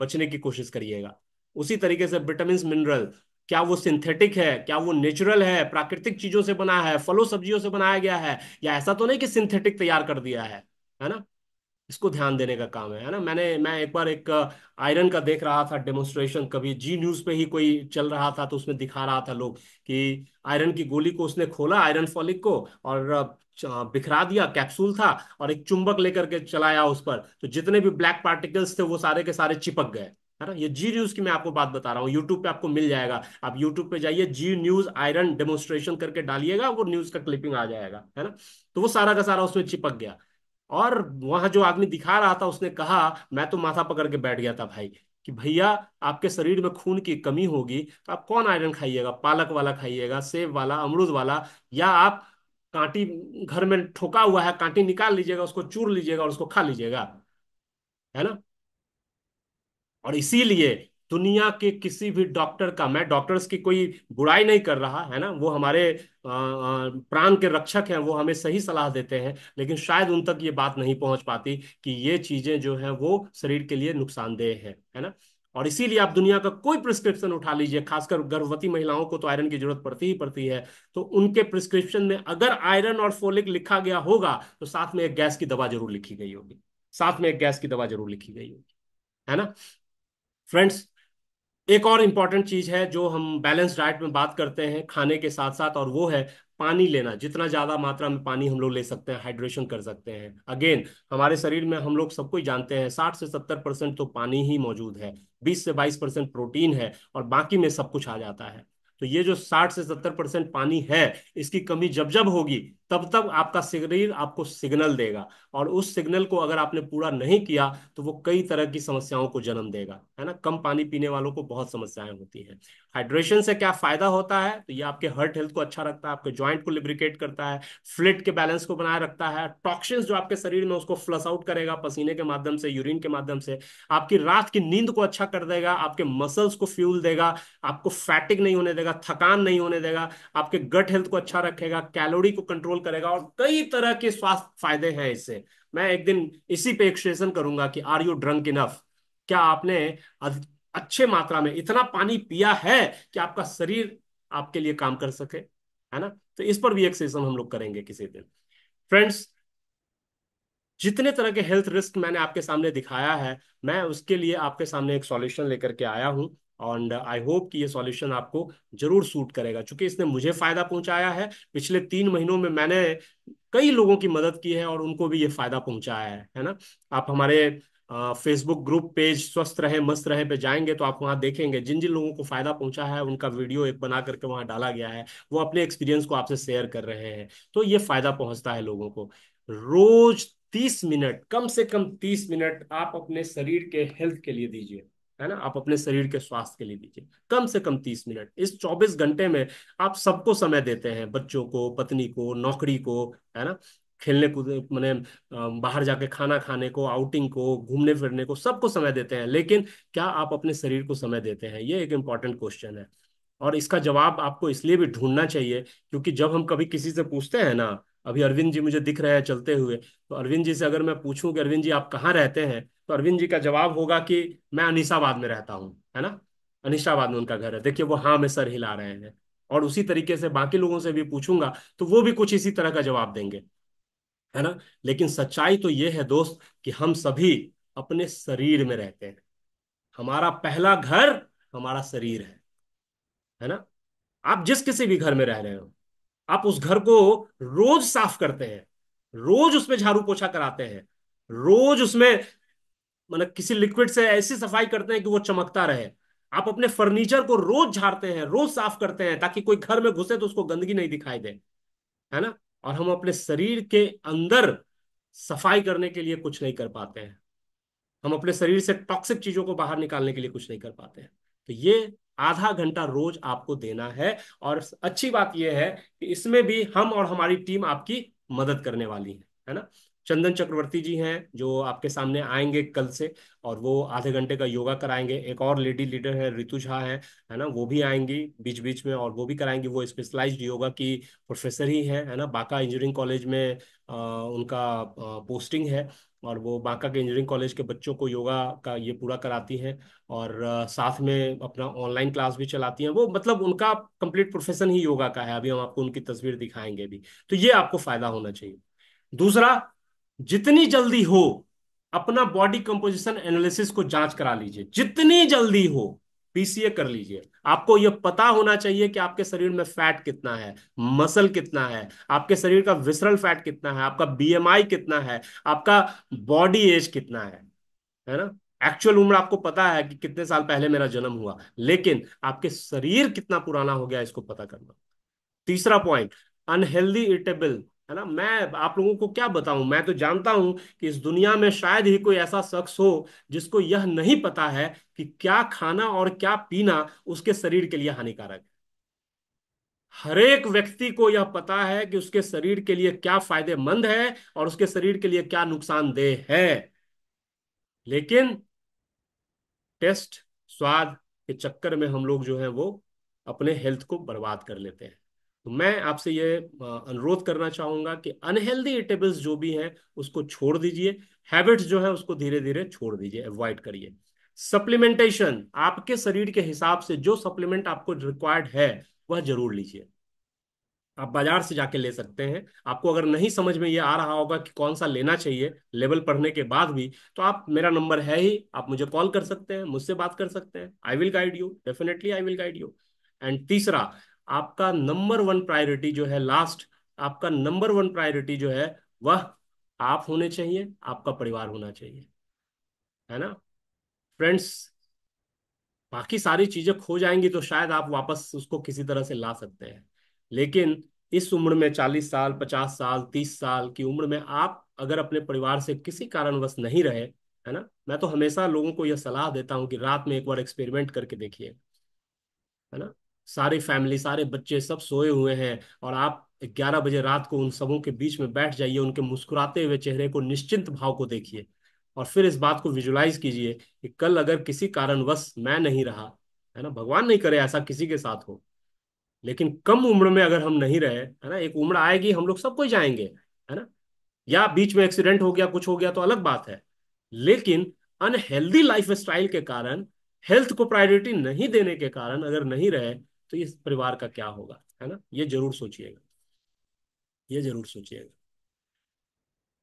बचने की कोशिश करिएगा उसी तरीके से विटामिन मिनरल क्या वो सिंथेटिक है क्या वो नेचुरल है प्राकृतिक चीजों से बना है फलों सब्जियों से बनाया गया है या ऐसा तो नहीं कि सिंथेटिक तैयार कर दिया है है ना इसको ध्यान देने का काम है है ना मैंने मैं एक बार एक आयरन का देख रहा था डेमोन्स्ट्रेशन कभी जी न्यूज पे ही कोई चल रहा था तो उसमें दिखा रहा था लोग कि आयरन की गोली को उसने खोला आयरन फॉलिक को और बिखरा दिया कैप्सूल था और एक चुंबक लेकर के चलाया उस पर तो जितने भी ब्लैक पार्टिकल्स थे वो सारे के सारे चिपक गए है ना ये जी न्यूज की मैं आपको बात बता रहा हूँ यूट्यूब पे आपको मिल जाएगा आप यूट्यूब पे जाइए जी न्यूज आयरन डेमोन्स्ट्रेशन करके डालिएगा वो न्यूज का क्लिपिंग आ जाएगा है ना तो वो सारा का सारा उसमें चिपक गया और वहां जो आदमी दिखा रहा था उसने कहा मैं तो माथा पकड़ के बैठ गया था भाई कि भैया आपके शरीर में खून की कमी होगी तो आप कौन आयरन खाइएगा पालक वाला खाइएगा सेब वाला अमरूद वाला या आप कांटी घर में ठोका हुआ है कांटी निकाल लीजिएगा उसको चूर लीजिएगा और उसको खा लीजिएगा है ना और इसीलिए दुनिया के किसी भी डॉक्टर का मैं डॉक्टर्स की कोई बुराई नहीं कर रहा है ना वो हमारे प्राण के रक्षक हैं वो हमें सही सलाह देते हैं लेकिन शायद उन तक ये बात नहीं पहुंच पाती कि ये चीज़ें जो हैं वो शरीर के लिए नुकसानदेह है है ना और इसीलिए आप दुनिया का कोई प्रिस्क्रिप्शन उठा लीजिए खासकर गर्भवती महिलाओं को तो आयरन की जरूरत पड़ती ही पड़ती है तो उनके प्रिस्क्रिप्शन में अगर आयरन और फोलिक लिखा गया होगा तो साथ में एक गैस की दवा जरूर लिखी गई होगी साथ में एक गैस की दवा जरूर लिखी गई होगी है ना फ्रेंड्स एक और इम्पॉर्टेंट चीज़ है जो हम बैलेंस डाइट में बात करते हैं खाने के साथ साथ और वो है पानी लेना जितना ज़्यादा मात्रा में पानी हम लोग ले सकते हैं हाइड्रेशन कर सकते हैं अगेन हमारे शरीर में हम लोग सबको जानते हैं साठ से सत्तर परसेंट तो पानी ही मौजूद है बीस से बाईस परसेंट प्रोटीन है और बाकी में सब कुछ आ जाता है तो ये जो साठ से सत्तर परसेंट पानी है इसकी कमी जब जब होगी तब तक आपका शरीर आपको सिग्नल देगा और उस सिग्नल को अगर आपने पूरा नहीं किया तो वो कई तरह की समस्याओं को जन्म देगा है ना कम पानी पीने वालों को बहुत समस्याएं होती हैं हाइड्रेशन से क्या फायदा होता है तो ये आपके हर्ट हेल्थ को अच्छा रखता है आपके ज्वाइंट को लिब्रिकेट करता है फ्लिट के बैलेंस को बनाए रखता है टॉक्सिन्स जो आपके शरीर में उसको फ्लस आउट करेगा पसीने के माध्यम से यूरिन के माध्यम से आपकी रात की नींद को अच्छा कर देगा आपके मसल्स को फ्यूल देगा आपको फैटिक नहीं होने देगा थकान नहीं होने देगा आपके गट हेल्थ को अच्छा रखेगा कैलोरी को कंट्रोल कंट्रोल करेगा और कई तरह के स्वास्थ्य फायदे हैं इससे मैं एक दिन इसी पे एक सेशन करूंगा कि आर यू ड्रंक इनफ क्या आपने अच्छे मात्रा में इतना पानी पिया है कि आपका शरीर आपके लिए काम कर सके है ना तो इस पर भी एक सेशन हम लोग करेंगे किसी दिन फ्रेंड्स जितने तरह के हेल्थ रिस्क मैंने आपके सामने दिखाया है मैं उसके लिए आपके सामने एक सॉल्यूशन लेकर के आया हूं एंड आई होप कि ये सॉल्यूशन आपको जरूर सूट करेगा क्योंकि इसने मुझे फायदा पहुंचाया है पिछले तीन महीनों में मैंने कई लोगों की मदद की है और उनको भी ये फायदा पहुंचाया है है ना आप हमारे फेसबुक ग्रुप पेज स्वस्थ रहे मस्त रहे पे जाएंगे तो आप वहां देखेंगे जिन जिन लोगों को फायदा पहुंचा है उनका वीडियो एक बना करके वहां डाला गया है वो अपने एक्सपीरियंस को आपसे शेयर कर रहे हैं तो ये फायदा पहुंचता है लोगों को रोज तीस मिनट कम से कम तीस मिनट आप अपने शरीर के हेल्थ के लिए दीजिए है ना आप अपने शरीर के स्वास्थ्य के लिए दीजिए कम से कम तीस मिनट इस चौबीस घंटे में आप सबको समय देते हैं बच्चों को पत्नी को नौकरी को है ना खेलने कूद मैंने बाहर जाके खाना खाने को आउटिंग को घूमने फिरने को सबको समय देते हैं लेकिन क्या आप अपने शरीर को समय देते हैं ये एक इम्पॉर्टेंट क्वेश्चन है और इसका जवाब आपको इसलिए भी ढूंढना चाहिए क्योंकि जब हम कभी किसी से पूछते हैं ना अभी अरविंद जी मुझे दिख रहे हैं चलते हुए तो अरविंद जी से अगर मैं पूछूं कि अरविंद जी आप कहाँ रहते हैं तो अरविंद जी का जवाब होगा कि मैं अनिसाबाद में रहता हूँ है ना अनिशाबाद में उनका घर है देखिए वो हाँ में सर हिला रहे हैं और उसी तरीके से बाकी लोगों से भी पूछूंगा तो वो भी कुछ इसी तरह का जवाब देंगे है ना लेकिन सच्चाई तो ये है दोस्त कि हम सभी अपने शरीर में रहते हैं हमारा पहला घर हमारा शरीर है है ना आप जिस किसी भी घर में रह रहे हो आप उस घर को रोज साफ करते हैं रोज उसमें झाड़ू पोछा कराते हैं रोज उसमें मतलब किसी लिक्विड से ऐसी सफाई करते हैं कि वो चमकता रहे आप अपने फर्नीचर को रोज झाड़ते हैं रोज साफ करते हैं ताकि कोई घर में घुसे तो उसको गंदगी नहीं दिखाई दे है ना और हम अपने शरीर के अंदर सफाई करने के लिए कुछ नहीं कर पाते हैं हम अपने शरीर से टॉक्सिक चीजों को बाहर निकालने के लिए कुछ नहीं कर पाते हैं तो ये आधा घंटा रोज आपको देना है और अच्छी बात यह है कि इसमें भी हम और हमारी टीम आपकी मदद करने वाली है है ना चंदन चक्रवर्ती जी हैं जो आपके सामने आएंगे कल से और वो आधे घंटे का योगा कराएंगे एक और लेडी लीडर है ऋतु झा है है ना वो भी आएंगी बीच बीच में और वो भी कराएंगी वो स्पेशलाइज योगा की प्रोफेसर ही है है ना बांका इंजीनियरिंग कॉलेज में आ, उनका आ, पोस्टिंग है और वो बांका के इंजीनियरिंग कॉलेज के बच्चों को योगा का ये पूरा कराती हैं और आ, साथ में अपना ऑनलाइन क्लास भी चलाती हैं वो मतलब उनका कंप्लीट प्रोफेशन ही योगा का है अभी हम आपको उनकी तस्वीर दिखाएंगे भी तो ये आपको फायदा होना चाहिए दूसरा जितनी जल्दी हो अपना बॉडी कंपोजिशन एनालिसिस को जांच करा लीजिए जितनी जल्दी हो पीसीए कर लीजिए आपको यह पता होना चाहिए कि आपके शरीर में फैट कितना है मसल कितना है आपके शरीर का विसरल फैट कितना है आपका बीएमआई कितना है आपका बॉडी एज कितना है है ना एक्चुअल उम्र आपको पता है कि कितने साल पहले मेरा जन्म हुआ लेकिन आपके शरीर कितना पुराना हो गया इसको पता करना तीसरा पॉइंट अनहेल्दी इटेबल है ना मैं आप लोगों को क्या बताऊं मैं तो जानता हूं कि इस दुनिया में शायद ही कोई ऐसा शख्स हो जिसको यह नहीं पता है कि क्या खाना और क्या पीना उसके शरीर के लिए हानिकारक है हर एक व्यक्ति को यह पता है कि उसके शरीर के लिए क्या फायदेमंद है और उसके शरीर के लिए क्या नुकसानदेह है लेकिन टेस्ट स्वाद के चक्कर में हम लोग जो है वो अपने हेल्थ को बर्बाद कर लेते हैं तो मैं आपसे ये अनुरोध करना चाहूंगा कि अनहेल्दी इटेबल्स जो भी हैं उसको छोड़ दीजिए हैबिट्स जो है उसको धीरे धीरे छोड़ दीजिए अवॉइड करिए सप्लीमेंटेशन आपके शरीर के हिसाब से जो सप्लीमेंट आपको रिक्वायर्ड है वह जरूर लीजिए आप बाजार से जाके ले सकते हैं आपको अगर नहीं समझ में ये आ रहा होगा कि कौन सा लेना चाहिए लेवल पढ़ने के बाद भी तो आप मेरा नंबर है ही आप मुझे कॉल कर सकते हैं मुझसे बात कर सकते हैं I will guide you definitely I will guide you and तीसरा आपका नंबर वन प्रायोरिटी जो है लास्ट आपका नंबर वन प्रायोरिटी जो है वह आप होने चाहिए आपका परिवार होना चाहिए है ना फ्रेंड्स बाकी सारी चीजें खो जाएंगी तो शायद आप वापस उसको किसी तरह से ला सकते हैं लेकिन इस उम्र में चालीस साल पचास साल तीस साल की उम्र में आप अगर अपने परिवार से किसी कारणवश नहीं रहे है ना मैं तो हमेशा लोगों को यह सलाह देता हूं कि रात में एक बार एक्सपेरिमेंट करके देखिए है ना सारी फैमिली सारे बच्चे सब सोए हुए हैं और आप ग्यारह बजे रात को उन सबों के बीच में बैठ जाइए उनके मुस्कुराते हुए चेहरे को निश्चिंत भाव को देखिए और फिर इस बात को विजुलाइज कीजिए कि कल अगर किसी कारणवश मैं नहीं रहा है ना भगवान नहीं करे ऐसा किसी के साथ हो लेकिन कम उम्र में अगर हम नहीं रहे है ना एक उम्र आएगी हम लोग सब कोई जाएंगे है ना या बीच में एक्सीडेंट हो गया कुछ हो गया तो अलग बात है लेकिन अनहेल्दी लाइफ स्टाइल के कारण हेल्थ को प्रायोरिटी नहीं देने के कारण अगर नहीं रहे तो इस परिवार का क्या होगा है ना ये जरूर सोचिएगा ये जरूर सोचिएगा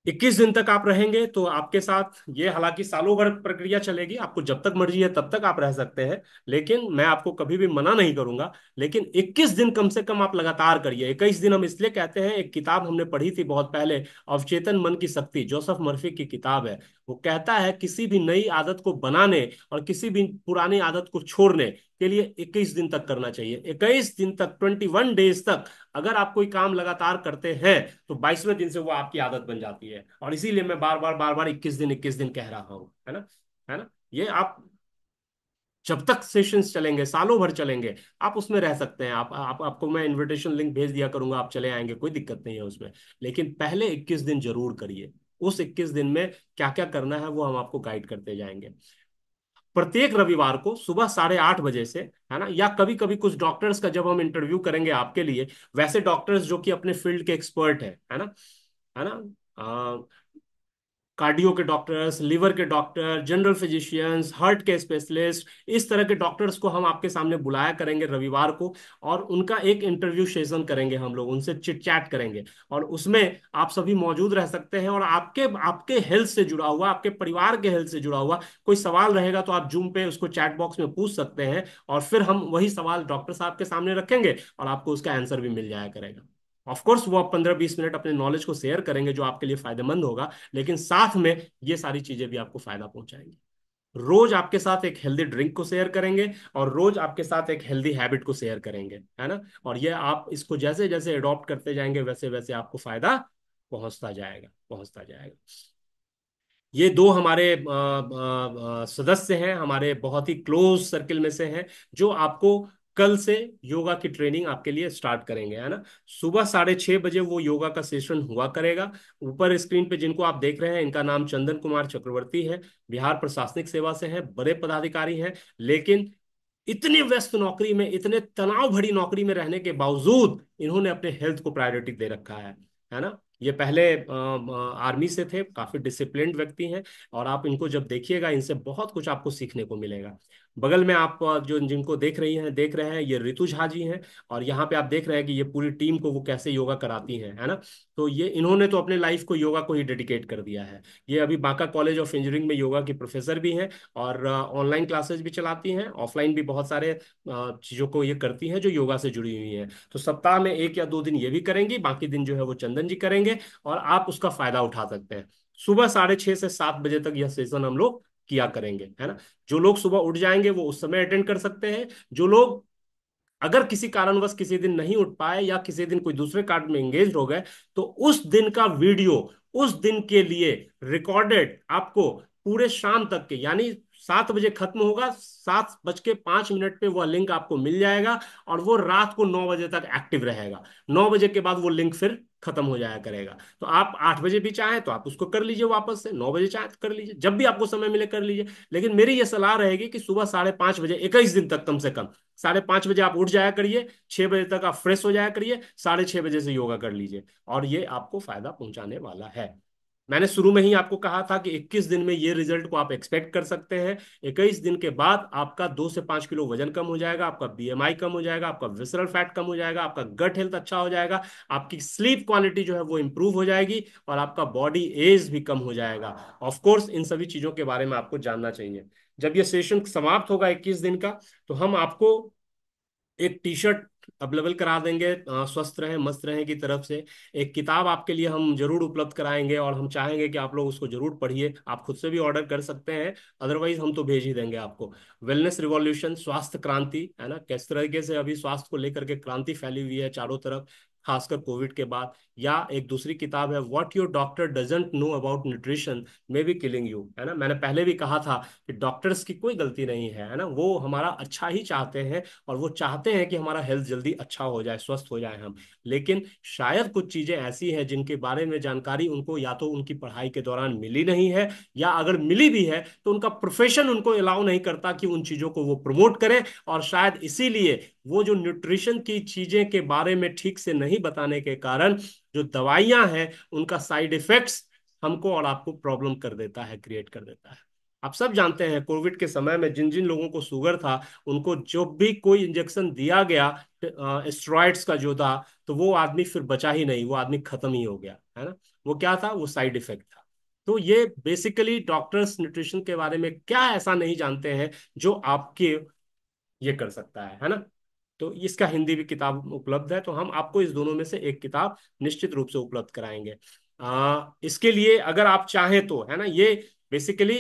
21 दिन तक आप रहेंगे तो आपके साथ ये हालांकि सालों भर प्रक्रिया चलेगी आपको जब तक मर्जी है तब तक आप रह सकते हैं लेकिन मैं आपको कभी भी मना नहीं करूंगा लेकिन 21 दिन कम से कम आप लगातार करिए 21 दिन हम इसलिए कहते हैं एक किताब हमने पढ़ी थी बहुत पहले अवचेतन मन की शक्ति जोसेफ मर्फी की किताब है वो कहता है किसी भी नई आदत को बनाने और किसी भी पुरानी आदत को छोड़ने के लिए 21 दिन तक करना चाहिए 21 दिन तक 21 डेज तक अगर आप कोई काम लगातार करते हैं तो 22वें दिन से वो आपकी आदत बन जाती है और इसीलिए मैं बार बार बार बार 21 दिन 21 दिन कह रहा हूं है ना है ना ये आप जब तक सेशंस चलेंगे सालों भर चलेंगे आप उसमें रह सकते हैं आप, आप आपको मैं इनविटेशन लिंक भेज दिया करूंगा आप चले आएंगे कोई दिक्कत नहीं है उसमें लेकिन पहले 21 दिन जरूर करिए उस 21 दिन में क्या क्या करना है वो हम आपको गाइड करते जाएंगे प्रत्येक रविवार को सुबह साढ़े आठ बजे से है ना या कभी कभी कुछ डॉक्टर्स का जब हम इंटरव्यू करेंगे आपके लिए वैसे डॉक्टर्स जो कि अपने फील्ड के एक्सपर्ट है है ना है ना कार्डियो के डॉक्टर्स लिवर के डॉक्टर जनरल फिजिशियंस हार्ट के स्पेशलिस्ट इस तरह के डॉक्टर्स को हम आपके सामने बुलाया करेंगे रविवार को और उनका एक इंटरव्यू सेशन करेंगे हम लोग उनसे चिट चैट करेंगे और उसमें आप सभी मौजूद रह सकते हैं और आपके आपके हेल्थ से जुड़ा हुआ आपके परिवार के हेल्थ से जुड़ा हुआ कोई सवाल रहेगा तो आप जूम पे उसको चैट बॉक्स में पूछ सकते हैं और फिर हम वही सवाल डॉक्टर साहब के सामने रखेंगे और आपको उसका आंसर भी मिल जाया करेगा ऑफकोर्स वो आप पंद्रह बीस मिनट अपने नॉलेज को शेयर करेंगे जो आपके लिए फायदेमंद होगा लेकिन साथ में ये सारी चीजें भी आपको फायदा पहुंचाएंगी रोज आपके साथ एक हेल्दी ड्रिंक को शेयर करेंगे और रोज आपके साथ एक हेल्दी हैबिट को शेयर करेंगे है ना और ये आप इसको जैसे जैसे एडॉप्ट करते जाएंगे वैसे वैसे आपको फायदा पहुंचता जाएगा पहुंचता जाएगा ये दो हमारे सदस्य हैं हमारे बहुत ही क्लोज सर्किल में से हैं जो आपको कल से योगा की ट्रेनिंग आपके लिए स्टार्ट करेंगे है ना सुबह साढ़े छह बजे वो योगा का सेशन हुआ करेगा ऊपर स्क्रीन पे जिनको आप देख रहे हैं इनका नाम चंदन कुमार चक्रवर्ती है बिहार प्रशासनिक सेवा से है बड़े पदाधिकारी हैं लेकिन इतने व्यस्त नौकरी में इतने तनाव भरी नौकरी में रहने के बावजूद इन्होंने अपने हेल्थ को प्रायोरिटी दे रखा है है ना ये पहले आर्मी से थे काफी डिसिप्लिन व्यक्ति हैं और आप इनको जब देखिएगा इनसे बहुत कुछ आपको सीखने को मिलेगा बगल में आप जो जिनको देख रही हैं देख रहे हैं ये ऋतु झा जी हैं और यहाँ पे आप देख रहे हैं कि ये पूरी टीम को वो कैसे योगा कराती हैं है ना तो ये इन्होंने तो अपने लाइफ को योगा को ही डेडिकेट कर दिया है ये अभी बांका कॉलेज ऑफ इंजीनियरिंग में योगा की प्रोफेसर भी हैं और ऑनलाइन क्लासेस भी चलाती हैं ऑफलाइन भी बहुत सारे चीज़ों को ये करती हैं जो योगा से जुड़ी हुई हैं तो सप्ताह में एक या दो दिन ये भी करेंगी बाकी दिन जो है वो चंदन जी करेंगे और आप उसका फायदा उठा सकते हैं सुबह साढ़े छः से सात बजे तक यह सेशन हम लोग किया करेंगे है ना जो लोग सुबह उठ जाएंगे वो उस समय अटेंड कर सकते हैं जो लोग अगर किसी कारणवश किसी दिन नहीं उठ पाए या किसी दिन कोई दूसरे कार्ड में एंगेज हो गए तो उस दिन का वीडियो उस दिन के लिए रिकॉर्डेड आपको पूरे शाम तक के यानी सात बजे खत्म होगा सात बज के पांच मिनट पे वह लिंक आपको मिल जाएगा और वो रात को नौ बजे तक एक्टिव रहेगा नौ बजे के बाद वो लिंक फिर खत्म हो जाया करेगा तो आप आठ बजे भी चाहें तो आप उसको कर लीजिए वापस से नौ बजे चाहे तो कर लीजिए जब भी आपको समय मिले कर लीजिए लेकिन मेरी ये सलाह रहेगी कि सुबह साढ़े पांच बजे इक्कीस दिन तक कम से कम साढ़े पांच बजे आप उठ जाया करिए छह बजे तक आप फ्रेश हो जाया करिए साढ़े छह बजे से योगा कर लीजिए और ये आपको फायदा पहुंचाने वाला है मैंने शुरू में ही आपको कहा था कि 21 दिन में ये रिजल्ट को आप एक्सपेक्ट कर सकते हैं 21 दिन के बाद आपका दो से पांच किलो वजन कम हो जाएगा आपका बीएमआई कम हो जाएगा आपका विसरल फैट कम हो जाएगा आपका गट हेल्थ अच्छा हो जाएगा आपकी स्लीप क्वालिटी जो है वो इंप्रूव हो जाएगी और आपका बॉडी एज भी कम हो जाएगा ऑफकोर्स इन सभी चीज़ों के बारे में आपको जानना चाहिए जब ये सेशन समाप्त होगा इक्कीस दिन का तो हम आपको एक टी शर्ट अब लेवल करा देंगे हाँ, स्वस्थ रहें मस्त रहें की तरफ से एक किताब आपके लिए हम जरूर उपलब्ध कराएंगे और हम चाहेंगे कि आप लोग उसको जरूर पढ़िए आप खुद से भी ऑर्डर कर सकते हैं अदरवाइज हम तो भेज ही देंगे आपको वेलनेस रिवॉल्यूशन स्वास्थ्य क्रांति है ना किस तरीके से अभी स्वास्थ्य को लेकर के क्रांति फैली हुई है चारों तरफ खासकर कोविड के बाद या एक दूसरी किताब है what your doctor doesn't know about nutrition may be killing you है ना मैंने पहले भी कहा था कि डॉक्टर्स की कोई गलती नहीं है है ना वो हमारा अच्छा ही चाहते हैं और वो चाहते हैं कि हमारा हेल्थ जल्दी अच्छा हो जाए स्वस्थ हो जाए हम लेकिन शायद कुछ चीज़ें ऐसी हैं जिनके बारे में जानकारी उनको या तो उनकी पढ़ाई के दौरान मिली नहीं है या अगर मिली भी है तो उनका प्रोफेशन उनको अलाउ नहीं करता कि उन चीज़ों को वो प्रमोट करें और शायद इसीलिए वो जो न्यूट्रिशन की चीज़ें के बारे में ठीक से नहीं बताने के कारण जो दवाइयां हैं उनका साइड इफेक्ट्स हमको और आपको प्रॉब्लम कर देता है क्रिएट कर देता है आप सब जानते हैं कोविड के समय में जिन जिन लोगों को शुगर था उनको जो भी कोई इंजेक्शन दिया गया स्ट्रॉइड्स का जो था तो वो आदमी फिर बचा ही नहीं वो आदमी खत्म ही हो गया है ना वो क्या था वो साइड इफेक्ट था तो ये बेसिकली डॉक्टर्स न्यूट्रिशन के बारे में क्या ऐसा नहीं जानते हैं जो आपके ये कर सकता है है ना तो इसका हिंदी भी किताब उपलब्ध है तो हम आपको इस दोनों में से एक किताब निश्चित रूप से उपलब्ध कराएंगे आ, इसके लिए अगर आप चाहें तो है ना ये बेसिकली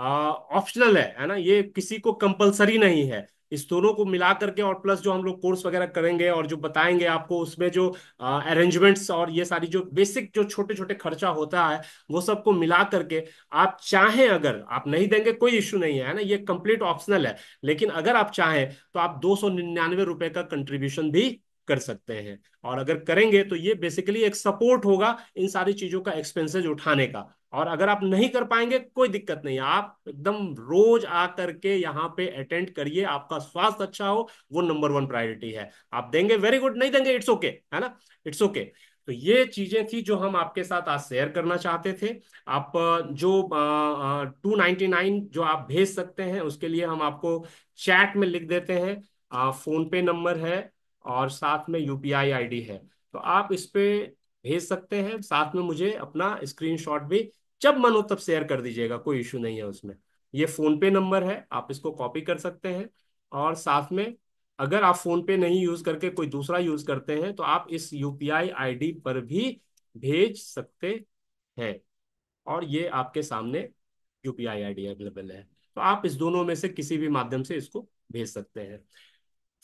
ऑप्शनल है है ना ये किसी को कंपलसरी नहीं है इस दोनों को मिला करके और प्लस जो हम लोग कोर्स वगैरह करेंगे और जो बताएंगे आपको उसमें जो अरेंजमेंट्स और ये सारी जो बेसिक जो छोटे छोटे खर्चा होता है वो सबको मिला करके आप चाहें अगर आप नहीं देंगे कोई इश्यू नहीं है ना ये कंप्लीट ऑप्शनल है लेकिन अगर आप चाहें तो आप दो सौ निन्यानवे रुपए का कंट्रीब्यूशन भी कर सकते हैं और अगर करेंगे तो ये बेसिकली एक सपोर्ट होगा इन सारी चीजों का एक्सपेंसेज उठाने का और अगर आप नहीं कर पाएंगे कोई दिक्कत नहीं आप एकदम रोज आ करके यहाँ पे अटेंड करिए आपका स्वास्थ्य अच्छा हो वो नंबर वन प्रायोरिटी है आप देंगे वेरी गुड नहीं देंगे इट्स ओके okay, है ना इट्स ओके okay. तो ये चीजें थी जो हम आपके साथ आज शेयर करना चाहते थे आप जो टू नाइन्टी नाइन जो आप भेज सकते हैं उसके लिए हम आपको चैट में लिख देते हैं आ, फोन पे नंबर है और साथ में यूपीआई आईडी है तो आप इस पे भेज सकते हैं साथ में मुझे अपना स्क्रीनशॉट भी जब मन हो तब शेयर कर दीजिएगा कोई इश्यू नहीं है उसमें ये फोन पे नंबर है आप इसको कॉपी कर सकते हैं और साथ में अगर आप फोन पे नहीं यूज करके कोई दूसरा यूज करते हैं तो आप इस यूपीआई आईडी पर भी भेज सकते हैं और ये आपके सामने यूपीआई आईडी अवेलेबल है तो आप इस दोनों में से किसी भी माध्यम से इसको भेज सकते हैं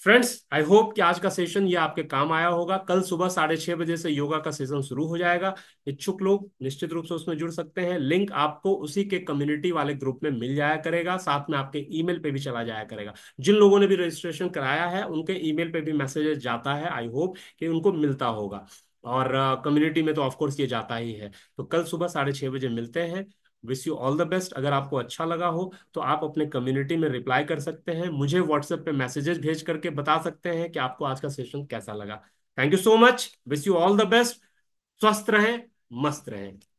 फ्रेंड्स आई होप कि आज का सेशन ये आपके काम आया होगा कल सुबह साढ़े छह बजे से योगा का सेशन शुरू हो जाएगा इच्छुक लोग निश्चित रूप से उसमें जुड़ सकते हैं लिंक आपको उसी के कम्युनिटी वाले ग्रुप में मिल जाया करेगा साथ में आपके ईमेल पे भी चला जाया करेगा जिन लोगों ने भी रजिस्ट्रेशन कराया है उनके ईमेल पे भी मैसेजेस जाता है आई होप कि उनको मिलता होगा और कम्युनिटी uh, में तो ऑफकोर्स ये जाता ही है तो कल सुबह साढ़े छह बजे मिलते हैं wish you all the best अगर आपको अच्छा लगा हो तो आप अपने कम्युनिटी में रिप्लाई कर सकते हैं मुझे व्हाट्सएप पे मैसेजेस भेज करके बता सकते हैं कि आपको आज का सेशन कैसा लगा thank you so much wish you all the best स्वस्थ रहें मस्त रहें